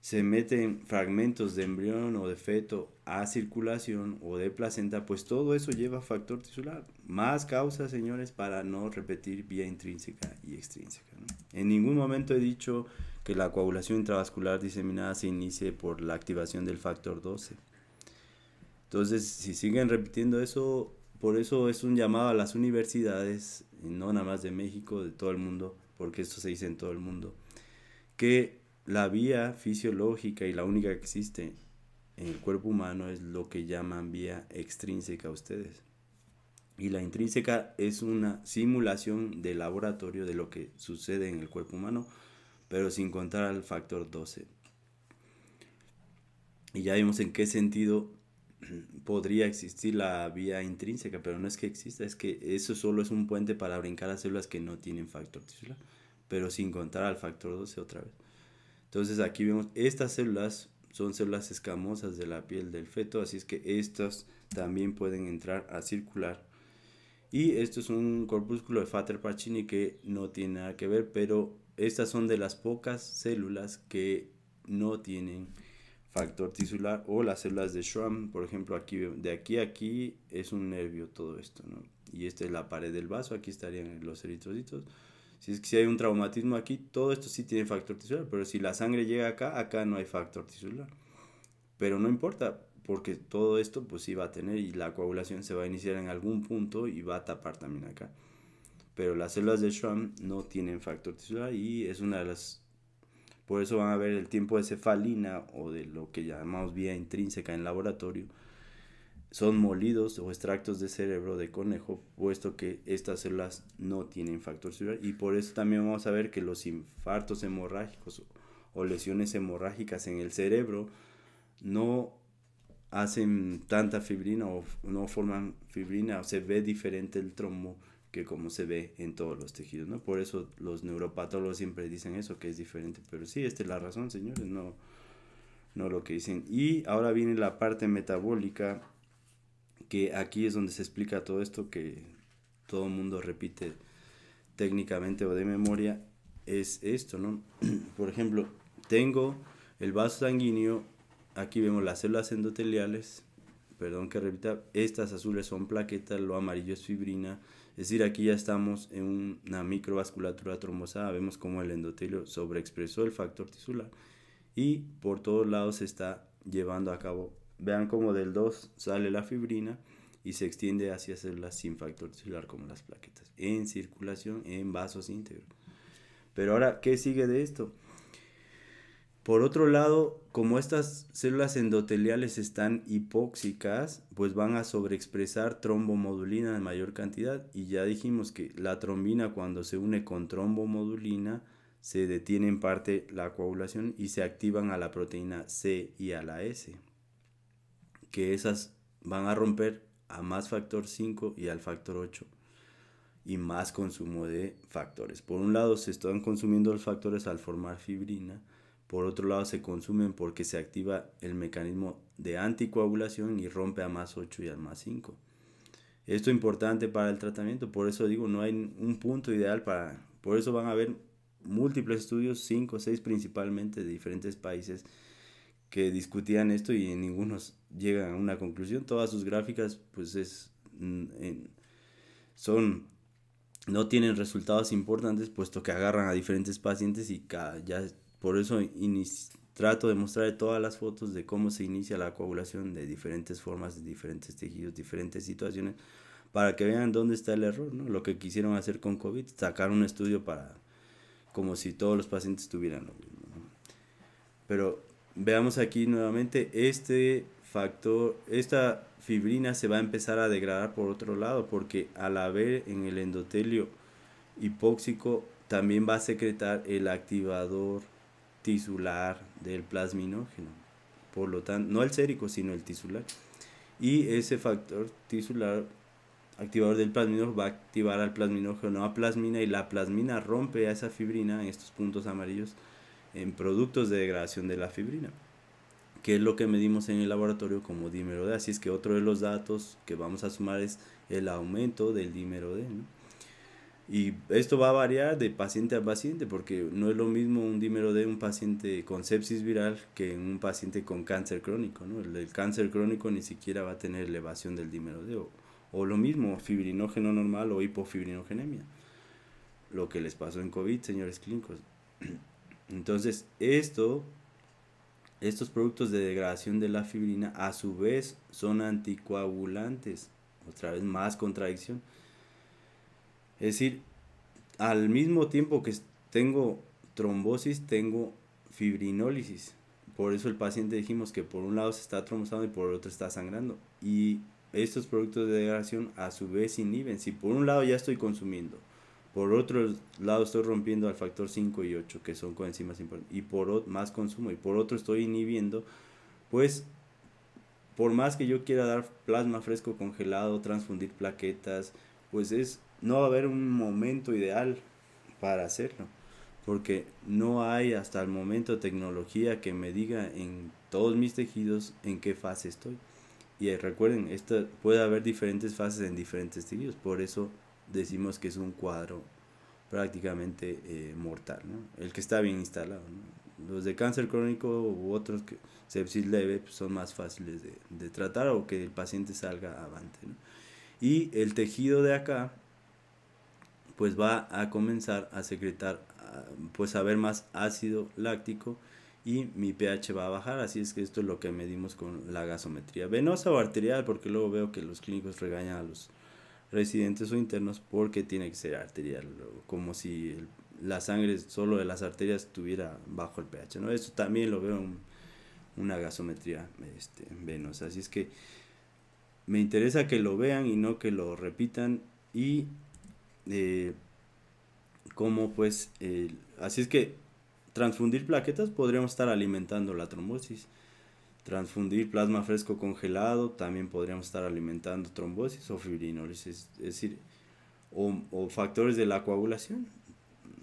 se meten fragmentos de embrión o de feto a circulación o de placenta, pues todo eso lleva factor tisular. Más causas, señores, para no repetir vía intrínseca y extrínseca. En ningún momento he dicho que la coagulación intravascular diseminada se inicie por la activación del factor 12. Entonces, si siguen repitiendo eso, por eso es un llamado a las universidades, no nada más de México, de todo el mundo, porque esto se dice en todo el mundo, que la vía fisiológica y la única que existe en el cuerpo humano es lo que llaman vía extrínseca a ustedes. Y la intrínseca es una simulación de laboratorio de lo que sucede en el cuerpo humano, pero sin contar al factor 12. Y ya vimos en qué sentido podría existir la vía intrínseca, pero no es que exista, es que eso solo es un puente para brincar a células que no tienen factor tisular, pero sin contar al factor 12 otra vez. Entonces aquí vemos, estas células son células escamosas de la piel del feto, así es que estas también pueden entrar a circular. Y esto es un corpúsculo de Fater pacini que no tiene nada que ver, pero estas son de las pocas células que no tienen factor tisular o las células de Schramm, por ejemplo, aquí de aquí a aquí es un nervio todo esto, Y esta es la pared del vaso, aquí estarían los eritrocitos si es que si hay un traumatismo aquí, todo esto sí tiene factor tisular, pero si la sangre llega acá, acá no hay factor tisular. Pero no importa, porque todo esto pues sí va a tener y la coagulación se va a iniciar en algún punto y va a tapar también acá. Pero las células de schwann no tienen factor tisular y es una de las... Por eso van a ver el tiempo de cefalina o de lo que llamamos vía intrínseca en laboratorio son molidos o extractos de cerebro de conejo, puesto que estas células no tienen factor cerebral, Y por eso también vamos a ver que los infartos hemorrágicos o lesiones hemorrágicas en el cerebro no hacen tanta fibrina o no forman fibrina, o se ve diferente el trombo que como se ve en todos los tejidos, ¿no? Por eso los neuropatólogos siempre dicen eso, que es diferente, pero sí, esta es la razón, señores, no, no lo que dicen. Y ahora viene la parte metabólica que aquí es donde se explica todo esto que todo el mundo repite técnicamente o de memoria, es esto, ¿no? Por ejemplo, tengo el vaso sanguíneo, aquí vemos las células endoteliales, perdón que repita, estas azules son plaquetas, lo amarillo es fibrina, es decir, aquí ya estamos en una microvasculatura trombosada, vemos cómo el endotelio sobreexpresó el factor tisular y por todos lados se está llevando a cabo Vean cómo del 2 sale la fibrina y se extiende hacia células sin factor celular como las plaquetas, en circulación, en vasos íntegros. Pero ahora, ¿qué sigue de esto? Por otro lado, como estas células endoteliales están hipóxicas, pues van a sobreexpresar trombomodulina en mayor cantidad y ya dijimos que la trombina cuando se une con trombomodulina se detiene en parte la coagulación y se activan a la proteína C y a la S que esas van a romper a más factor 5 y al factor 8 y más consumo de factores. Por un lado se están consumiendo los factores al formar fibrina, por otro lado se consumen porque se activa el mecanismo de anticoagulación y rompe a más 8 y al más 5. Esto es importante para el tratamiento, por eso digo, no hay un punto ideal para, por eso van a haber múltiples estudios, 5 o 6 principalmente de diferentes países que discutían esto y ninguno llega a una conclusión. Todas sus gráficas pues es, mm, en, son, no tienen resultados importantes puesto que agarran a diferentes pacientes y cada, ya por eso trato de mostrar todas las fotos de cómo se inicia la coagulación de diferentes formas, de diferentes tejidos, diferentes situaciones para que vean dónde está el error, ¿no? Lo que quisieron hacer con COVID, sacar un estudio para como si todos los pacientes tuvieran Pero Veamos aquí nuevamente este factor, esta fibrina se va a empezar a degradar por otro lado porque al haber en el endotelio hipóxico también va a secretar el activador tisular del plasminógeno. Por lo tanto, no el sérico, sino el tisular. Y ese factor tisular activador del plasminógeno va a activar al plasminógeno a plasmina y la plasmina rompe a esa fibrina en estos puntos amarillos en productos de degradación de la fibrina, que es lo que medimos en el laboratorio como dímero D. Así es que otro de los datos que vamos a sumar es el aumento del dímero D. ¿no? Y esto va a variar de paciente a paciente, porque no es lo mismo un dímero D en un paciente con sepsis viral que en un paciente con cáncer crónico. ¿no? El, cáncer crónico ni siquiera va a tener elevación del dímero D. O, o lo mismo, fibrinógeno normal o hipofibrinogenemia. Lo que les pasó en COVID, señores clínicos. Entonces, esto, estos productos de degradación de la fibrina a su vez son anticoagulantes. Otra vez más contradicción. Es decir, al mismo tiempo que tengo trombosis, tengo fibrinólisis. Por eso el paciente dijimos que por un lado se está trombosando y por el otro está sangrando. Y estos productos de degradación a su vez inhiben. Si por un lado ya estoy consumiendo por otro lado, estoy rompiendo al factor 5 y 8, que son coenzimas importantes, y por más consumo. Y por otro, estoy inhibiendo, pues, por más que yo quiera dar plasma fresco congelado, transfundir plaquetas, pues es, no va a haber un momento ideal para hacerlo. Porque no hay hasta el momento tecnología que me diga en todos mis tejidos en qué fase estoy. Y recuerden, esto puede haber diferentes fases en diferentes tejidos. Por eso decimos que es un cuadro prácticamente eh, mortal, el que está bien instalado. Los de cáncer crónico u otros que sepsis leve pues, son más fáciles de, tratar o que el paciente salga avante. Y el tejido de acá pues va a comenzar a secretar ah, pues a ver más ácido láctico y mi pH va a bajar, así es que esto es lo que medimos con la gasometría venosa o arterial, porque luego veo que los clínicos regañan a los residentes o internos porque tiene que ser arterial, como si la sangre solo de las arterias estuviera bajo el pH, ¿no? Eso también lo veo en una gasometría este, venosa, así es que me interesa que lo vean y no que lo repitan y eh, como pues, así es que transfundir plaquetas podríamos estar alimentando la trombosis. Transfundir plasma fresco congelado, también podríamos estar alimentando trombosis o fibrinolisis es decir, o, factores de la coagulación.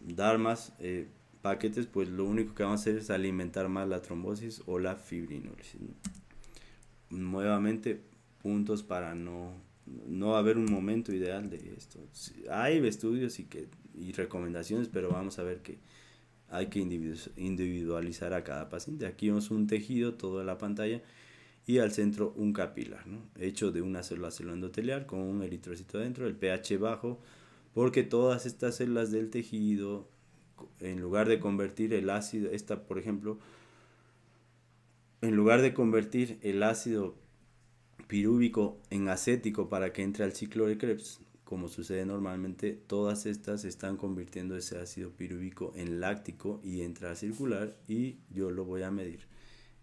Dar más eh, paquetes, pues lo único que vamos a hacer es alimentar más la trombosis o la fibrinolisis Nuevamente, puntos para no, no haber un momento ideal de esto. Hay estudios y, que, y recomendaciones, pero vamos a ver que hay que individualizar a cada paciente. Aquí vemos un tejido, toda la pantalla, y al centro un capilar, hecho de una célula célula endotelial con un eritrocito adentro, el pH bajo, porque todas estas células del tejido, en lugar de convertir el ácido, esta por ejemplo, en lugar de convertir el ácido pirúvico en acético para que entre al ciclo de Krebs, como sucede normalmente, todas estas están convirtiendo ese ácido pirúvico en láctico y entra a circular y yo lo voy a medir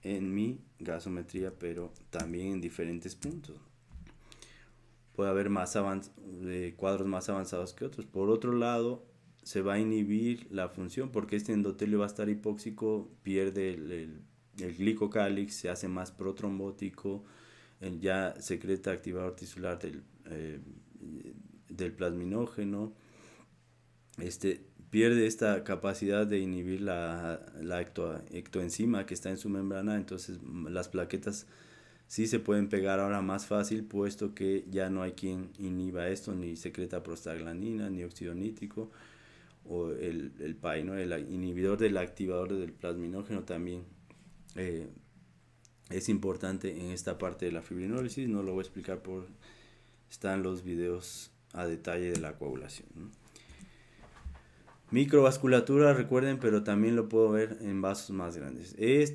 en mi gasometría, pero también en diferentes puntos. Puede haber más eh, cuadros más avanzados que otros. Por otro lado, se va a inhibir la función porque este endotelio va a estar hipóxico, pierde el, el, glicocálix, se hace más protrombótico, ya secreta activador tisular del... Eh, del plasminógeno, este, pierde esta capacidad de inhibir la, ectoenzima que está en su membrana, entonces mm, las plaquetas sí se pueden pegar ahora más fácil, puesto que ya no hay quien inhiba esto, ni secreta prostaglandina, ni óxido nítrico, o el, el PAI, el inhibidor del activador del plasminógeno también eh, es importante en esta parte de la fibrinólisis, no lo voy a explicar por están los videos a detalle de la coagulación. Microvasculatura, recuerden, pero también lo puedo ver en vasos más grandes. es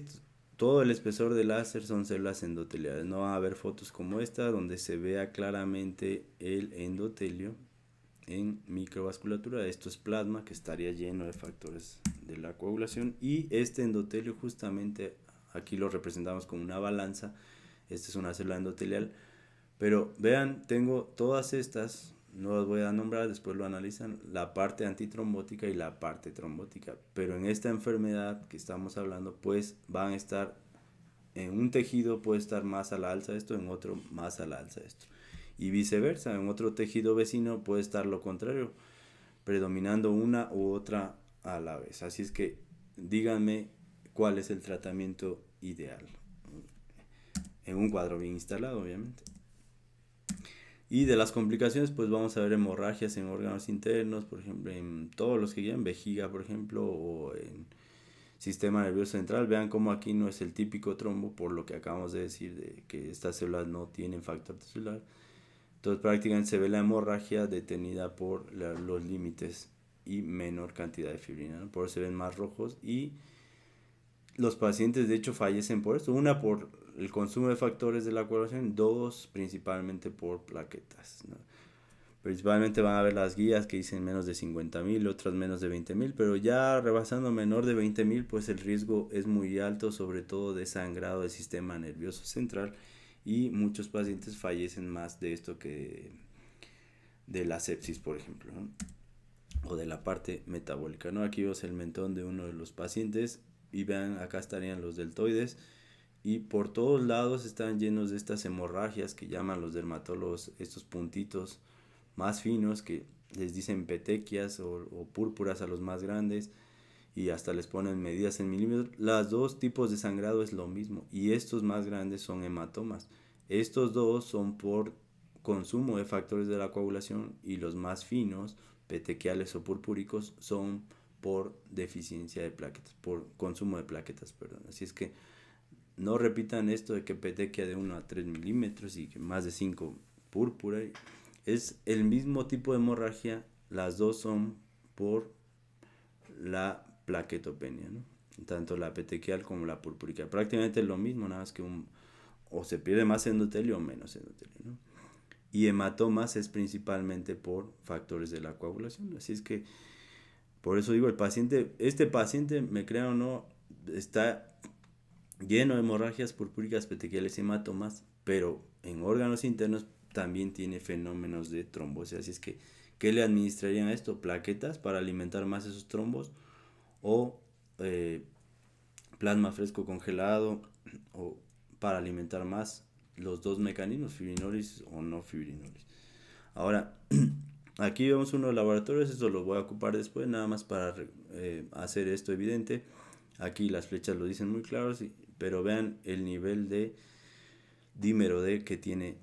todo el espesor del láser son células endoteliales. No va a haber fotos como esta donde se vea claramente el endotelio en microvasculatura. Esto es plasma que estaría lleno de factores de la coagulación. Y este endotelio justamente aquí lo representamos con una balanza. Esta es una célula endotelial. Pero vean, tengo todas estas no los voy a nombrar, después lo analizan, la parte antitrombótica y la parte trombótica. Pero en esta enfermedad que estamos hablando, pues van a estar, en un tejido puede estar más a la alza esto, en otro más a la alza esto. Y viceversa, en otro tejido vecino puede estar lo contrario, predominando una u otra a la vez. Así es que díganme cuál es el tratamiento ideal. En un cuadro bien instalado, obviamente. Y de las complicaciones, pues vamos a ver hemorragias en órganos internos, por ejemplo, en todos los que llegan, vejiga, por ejemplo, o en sistema nervioso central. Vean cómo aquí no es el típico trombo, por lo que acabamos de decir, de que estas células no tienen factor celular. Entonces prácticamente se ve la hemorragia detenida por los límites y menor cantidad de fibrina. Por eso se ven más rojos y los pacientes de hecho fallecen por esto. Una por el consumo de factores de la coagulación, dos principalmente por plaquetas. Principalmente van a ver las guías que dicen menos de 50.000, otras menos de 20.000, pero ya rebasando menor de 20.000, pues el riesgo es muy alto, sobre todo de sangrado del sistema nervioso central y muchos pacientes fallecen más de esto que de la sepsis, por ejemplo, o de la parte metabólica. ¿no? Aquí vemos el mentón de uno de los pacientes y vean, acá estarían los deltoides y por todos lados están llenos de estas hemorragias que llaman los dermatólogos, estos puntitos más finos que les dicen petequias o, púrpuras a los más grandes y hasta les ponen medidas en milímetros. Las dos tipos de sangrado es lo mismo y estos más grandes son hematomas. Estos dos son por consumo de factores de la coagulación y los más finos, petequiales o purpúricos, son por deficiencia de plaquetas, por consumo de plaquetas, perdón. Así es que no repitan esto de que petequia de 1 a 3 milímetros y que más de 5 púrpura. Es el mismo tipo de hemorragia, las dos son por la plaquetopenia, ¿no? tanto la petequial como la purpúrica. Prácticamente es lo mismo, nada más que un, o se pierde más endotelio o menos endotelio. Y hematomas es principalmente por factores de la coagulación. Así es que, por eso digo, el paciente, este paciente, me crea o no, está lleno de hemorragias purpúricas petequiales y hematomas, pero en órganos internos también tiene fenómenos de trombosis. Así es que, ¿qué le administrarían a esto? Plaquetas para alimentar más esos trombos o eh, plasma fresco congelado o para alimentar más los dos mecanismos, ¿Fibrinolis o no fibrinolis? Ahora, aquí vemos unos laboratorios, esto lo voy a ocupar después, nada más para eh, hacer esto evidente. Aquí las flechas lo dicen muy claros pero vean el nivel de dímero D que tiene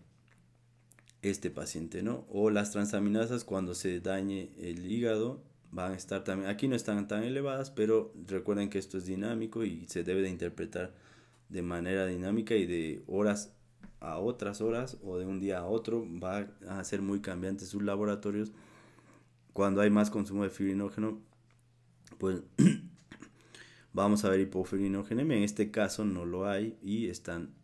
este paciente, ¿no? O las transaminasas cuando se dañe el hígado van a estar también, aquí no están tan elevadas, pero recuerden que esto es dinámico y se debe de interpretar de manera dinámica y de horas a otras horas o de un día a otro va a ser muy cambiante sus laboratorios. Cuando hay más consumo de fibrinógeno, pues vamos a ver hipoferrinogenemia, En este caso no lo hay y están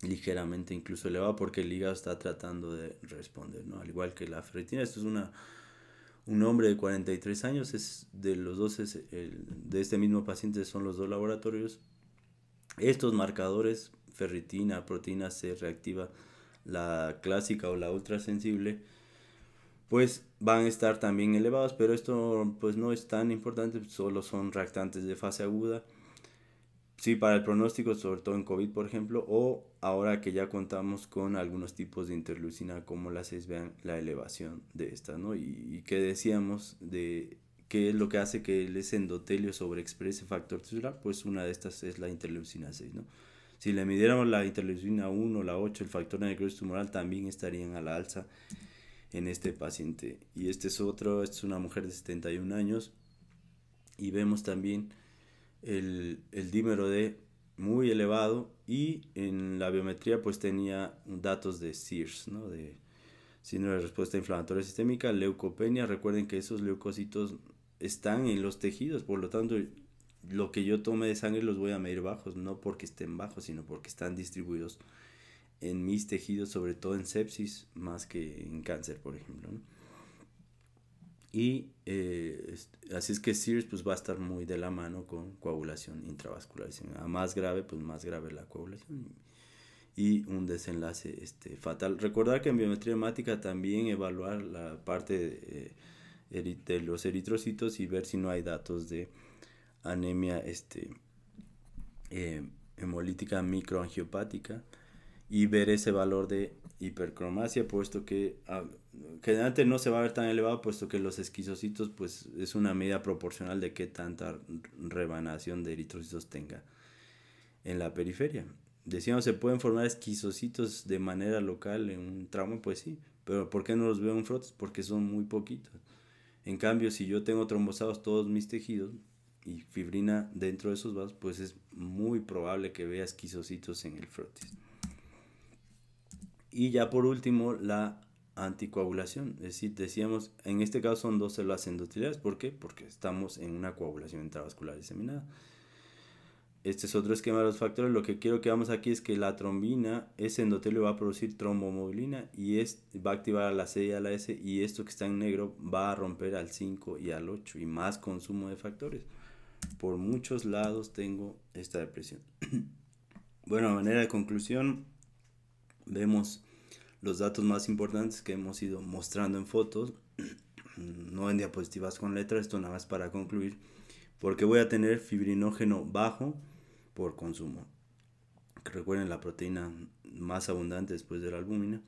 ligeramente incluso elevado porque el hígado está tratando de responder, ¿no? Al igual que la ferritina, esto es un hombre de 43 años es de los dos de este mismo paciente son los dos laboratorios. Estos marcadores ferritina, proteína C reactiva, la clásica o la ultrasensible pues van a estar también elevados, pero esto pues no es tan importante, solo son reactantes de fase aguda. Sí, para el pronóstico, sobre todo en COVID, por ejemplo, o ahora que ya contamos con algunos tipos de interleucina como las 6, vean la elevación de estas, ¿no? Y, qué que decíamos de qué es lo que hace que el endotelio sobreexprese factor tisular, pues una de estas es la interleucina 6, ¿no? Si le midiéramos la interleucina 1, la 8, el factor de necrosis tumoral, también estarían a la alza en este paciente. Y este es otro, esta es una mujer de 71 años. Y vemos también el, el dímero D muy elevado y en la biometría pues tenía datos de SIRS, ¿no? de síndrome de respuesta inflamatoria sistémica, leucopenia. Recuerden que esos leucocitos están en los tejidos, por lo tanto lo que yo tome de sangre los voy a medir bajos, no porque estén bajos, sino porque están distribuidos en mis tejidos, sobre todo en sepsis, más que en cáncer, por ejemplo. Y eh, así es que SIRS pues, va a estar muy de la mano con coagulación intravascular. A más grave, pues más grave la coagulación y un desenlace este, fatal. Recordar que en biometría hemática también evaluar la parte de, eh, los eritrocitos y ver si no hay datos de anemia este, eh, hemolítica microangiopática y ver ese valor de hipercromacia, puesto que ah, generalmente no se va a ver tan elevado, puesto que los esquizocitos, pues es una medida proporcional de qué tanta rebanación de eritrocitos tenga en la periferia. Decíamos, ¿se pueden formar esquizocitos de manera local en un trauma? Pues sí, pero ¿por qué no los veo en frotes? Porque son muy poquitos. En cambio, si yo tengo trombosados todos mis tejidos y fibrina dentro de esos vasos, pues es muy probable que vea esquizocitos en el frotis. Y ya por último, la anticoagulación. Es decir, decíamos, en este caso son dos células endoteliales. ¿Por qué? Porque estamos en una coagulación intravascular diseminada. Este es otro esquema de los factores. Lo que quiero que veamos aquí es que la trombina, ese endotelio va a producir trombomodulina y es, va a activar a la C y a la S y esto que está en negro va a romper al 5 y al 8 y más consumo de factores. Por muchos lados tengo esta depresión. bueno, a manera de conclusión, vemos los datos más importantes que hemos ido mostrando en fotos, no en diapositivas con letras, esto nada más para concluir, porque voy a tener fibrinógeno bajo por consumo. Recuerden la proteína más abundante después de la albúmina,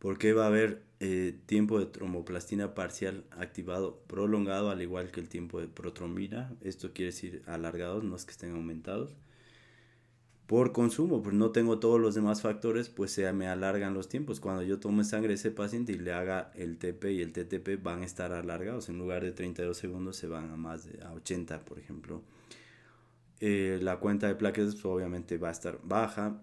porque va a haber eh, tiempo de tromboplastina parcial activado prolongado, al igual que el tiempo de protrombina. Esto quiere decir alargados, no es que estén aumentados por consumo, pues no tengo todos los demás factores, pues se me alargan los tiempos. Cuando yo tome sangre de ese paciente y le haga el TP y el TTP van a estar alargados. En lugar de 32 segundos se van a más de a 80, por ejemplo. Eh, la cuenta de plaquetas pues, obviamente va a estar baja.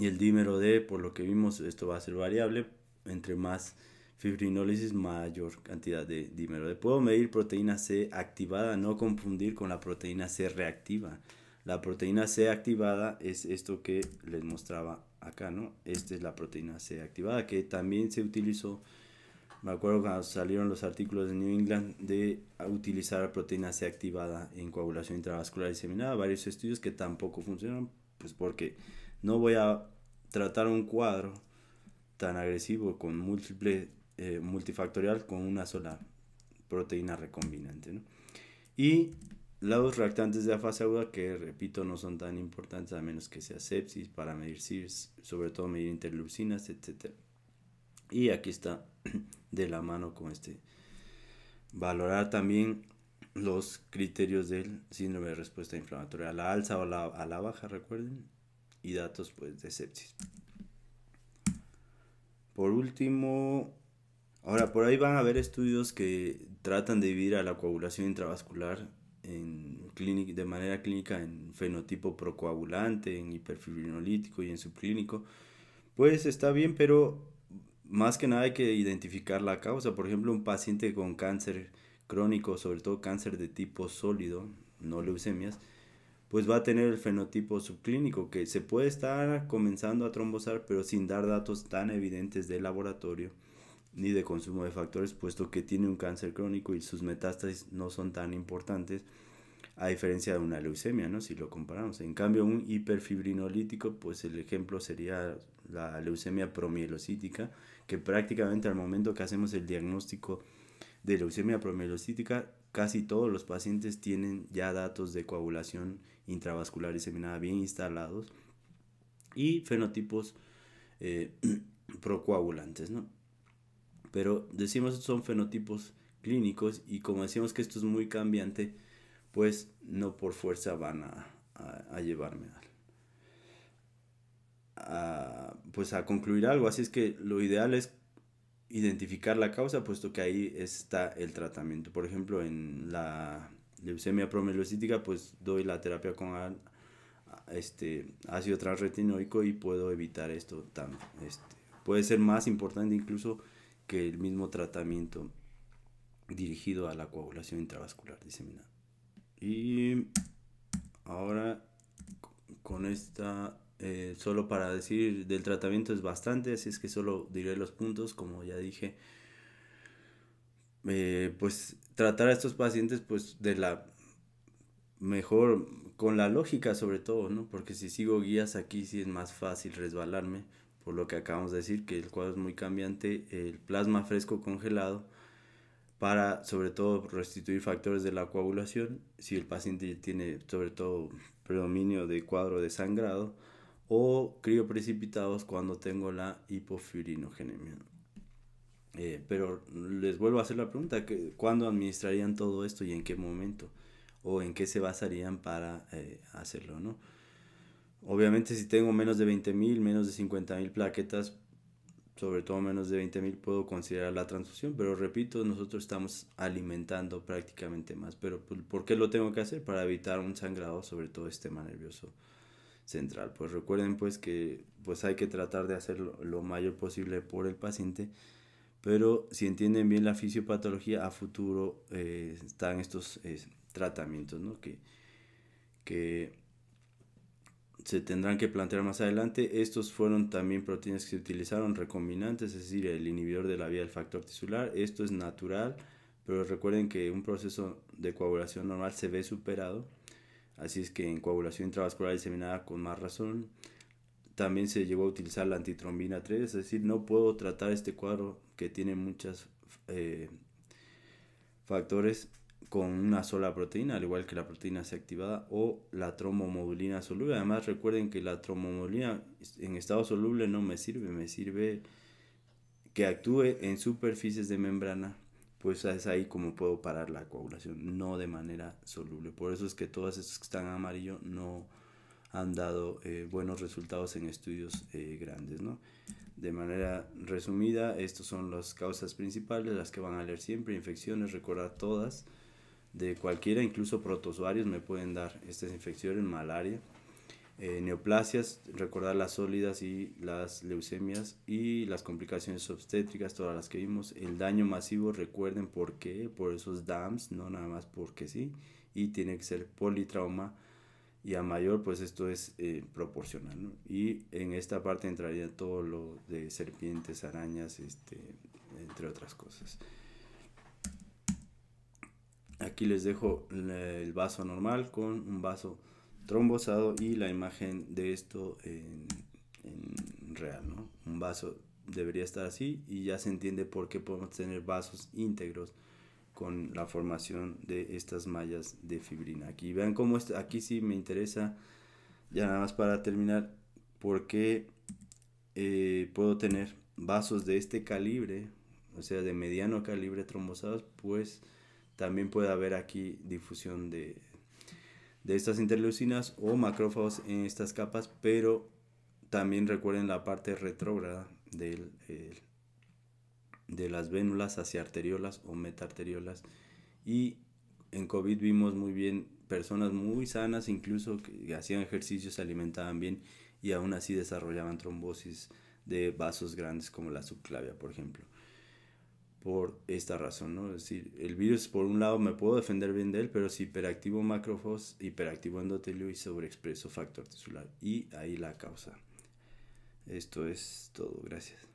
Y el dímero D, por lo que vimos, esto va a ser variable. Entre más fibrinólisis, mayor cantidad de dímero D. Puedo medir proteína C activada, no confundir con la proteína C reactiva la proteína C activada es esto que les mostraba acá, ¿no? Esta es la proteína C activada que también se utilizó, me acuerdo cuando salieron los artículos de New England de utilizar la proteína C activada en coagulación intravascular diseminada, varios estudios que tampoco funcionaron, pues porque no voy a tratar un cuadro tan agresivo con múltiple, eh, multifactorial con una sola proteína recombinante, ¿no? Y los reactantes de fase aguda, que repito, no son tan importantes a menos que sea sepsis, para medir SIRS, sobre todo medir interleucinas, etc. Y aquí está de la mano con este. Valorar también los criterios del síndrome de respuesta inflamatoria a la alza o a la baja, recuerden, y datos pues de sepsis. Por último, ahora por ahí van a haber estudios que tratan de dividir a la coagulación intravascular en clínica, de manera clínica en fenotipo procoagulante, en hiperfibrinolítico y en subclínico, pues está bien, pero más que nada hay que identificar la causa. Por ejemplo, un paciente con cáncer crónico, sobre todo cáncer de tipo sólido, no leucemias, pues va a tener el fenotipo subclínico que se puede estar comenzando a trombosar, pero sin dar datos tan evidentes de laboratorio ni de consumo de factores, puesto que tiene un cáncer crónico y sus metástasis no son tan importantes, a diferencia de una leucemia, ¿no? Si lo comparamos. En cambio, un hiperfibrinolítico, pues el ejemplo sería la leucemia promielocítica, que prácticamente al momento que hacemos el diagnóstico de leucemia promielocítica, casi todos los pacientes tienen ya datos de coagulación intravascular y bien instalados y fenotipos eh, procoagulantes, ¿no? Pero decimos que son fenotipos clínicos y como decimos que esto es muy cambiante, pues no por fuerza van a, llevarme a, pues a concluir algo. Así es que lo ideal es identificar la causa, puesto que ahí está el tratamiento. Por ejemplo, en la leucemia promelocítica, pues doy la terapia con este ácido transretinoico y puedo evitar esto también. Este, puede ser más importante incluso que el mismo tratamiento dirigido a la coagulación intravascular diseminada. Y ahora con esta, eh, solo para decir del tratamiento es bastante, así es que solo diré los puntos, como ya dije, eh, pues tratar a estos pacientes pues de la mejor, con la lógica sobre todo, Porque si sigo guías aquí sí es más fácil resbalarme por lo que acabamos de decir, que el cuadro es muy cambiante, el plasma fresco congelado para sobre todo restituir factores de la coagulación, si el paciente tiene sobre todo predominio de cuadro de sangrado, o crioprecipitados cuando tengo la hipofirinogenemia. Eh, pero les vuelvo a hacer la pregunta, ¿cuándo administrarían todo esto y en qué momento? ¿O en qué se basarían para eh, hacerlo? ¿no? Obviamente si tengo menos de 20.000, menos de 50.000 plaquetas, sobre todo menos de 20.000 puedo considerar la transfusión, pero repito, nosotros estamos alimentando prácticamente más. Pero pues, ¿por qué lo tengo que hacer? Para evitar un sangrado, sobre todo este tema nervioso central. Pues recuerden pues que pues hay que tratar de hacer lo mayor posible por el paciente, pero si entienden bien la fisiopatología, a futuro eh, están estos eh, tratamientos, ¿no? Que, que se tendrán que plantear más adelante. Estos fueron también proteínas que se utilizaron recombinantes, es decir, el inhibidor de la vía del factor tisular. Esto es natural, pero recuerden que un proceso de coagulación normal se ve superado. Así es que en coagulación intravascular diseminada con más razón. También se llegó a utilizar la antitrombina 3, es decir, no puedo tratar este cuadro que tiene muchos eh, factores con una sola proteína, al igual que la proteína C activada o la tromomodulina soluble. Además, recuerden que la tromomodulina en estado soluble no me sirve, me sirve que actúe en superficies de membrana, pues es ahí como puedo parar la coagulación, no de manera soluble. Por eso es que todas estas que están amarillo no han dado eh, buenos resultados en estudios eh, grandes, De manera resumida, estas son las causas principales, las que van a leer siempre, infecciones, recordar todas de cualquiera, incluso protozoarios me pueden dar estas infecciones, malaria, eh, neoplasias, recordar las sólidas y las leucemias y las complicaciones obstétricas, todas las que vimos, el daño masivo, recuerden por qué, por esos DAMS, no nada más porque sí, y tiene que ser politrauma y a mayor pues esto es eh, proporcional, Y en esta parte entraría todo lo de serpientes, arañas, este, entre otras cosas. Aquí les dejo el vaso normal con un vaso trombosado y la imagen de esto en, real, Un vaso debería estar así y ya se entiende por qué podemos tener vasos íntegros con la formación de estas mallas de fibrina. Aquí vean cómo está, aquí sí me interesa, ya nada más para terminar, por qué eh, puedo tener vasos de este calibre, o sea, de mediano calibre trombosados, pues también puede haber aquí difusión de, estas interleucinas o macrófagos en estas capas, pero también recuerden la parte retrógrada del, de las vénulas hacia arteriolas o metarteriolas. Y en COVID vimos muy bien personas muy sanas, incluso que hacían ejercicios, se alimentaban bien y aún así desarrollaban trombosis de vasos grandes como la subclavia, por ejemplo por esta razón, ¿no? Es decir, el virus por un lado me puedo defender bien de él, pero si hiperactivo macrófagos, hiperactivo endotelio y sobreexpreso factor tisular. Y ahí la causa. Esto es todo, gracias.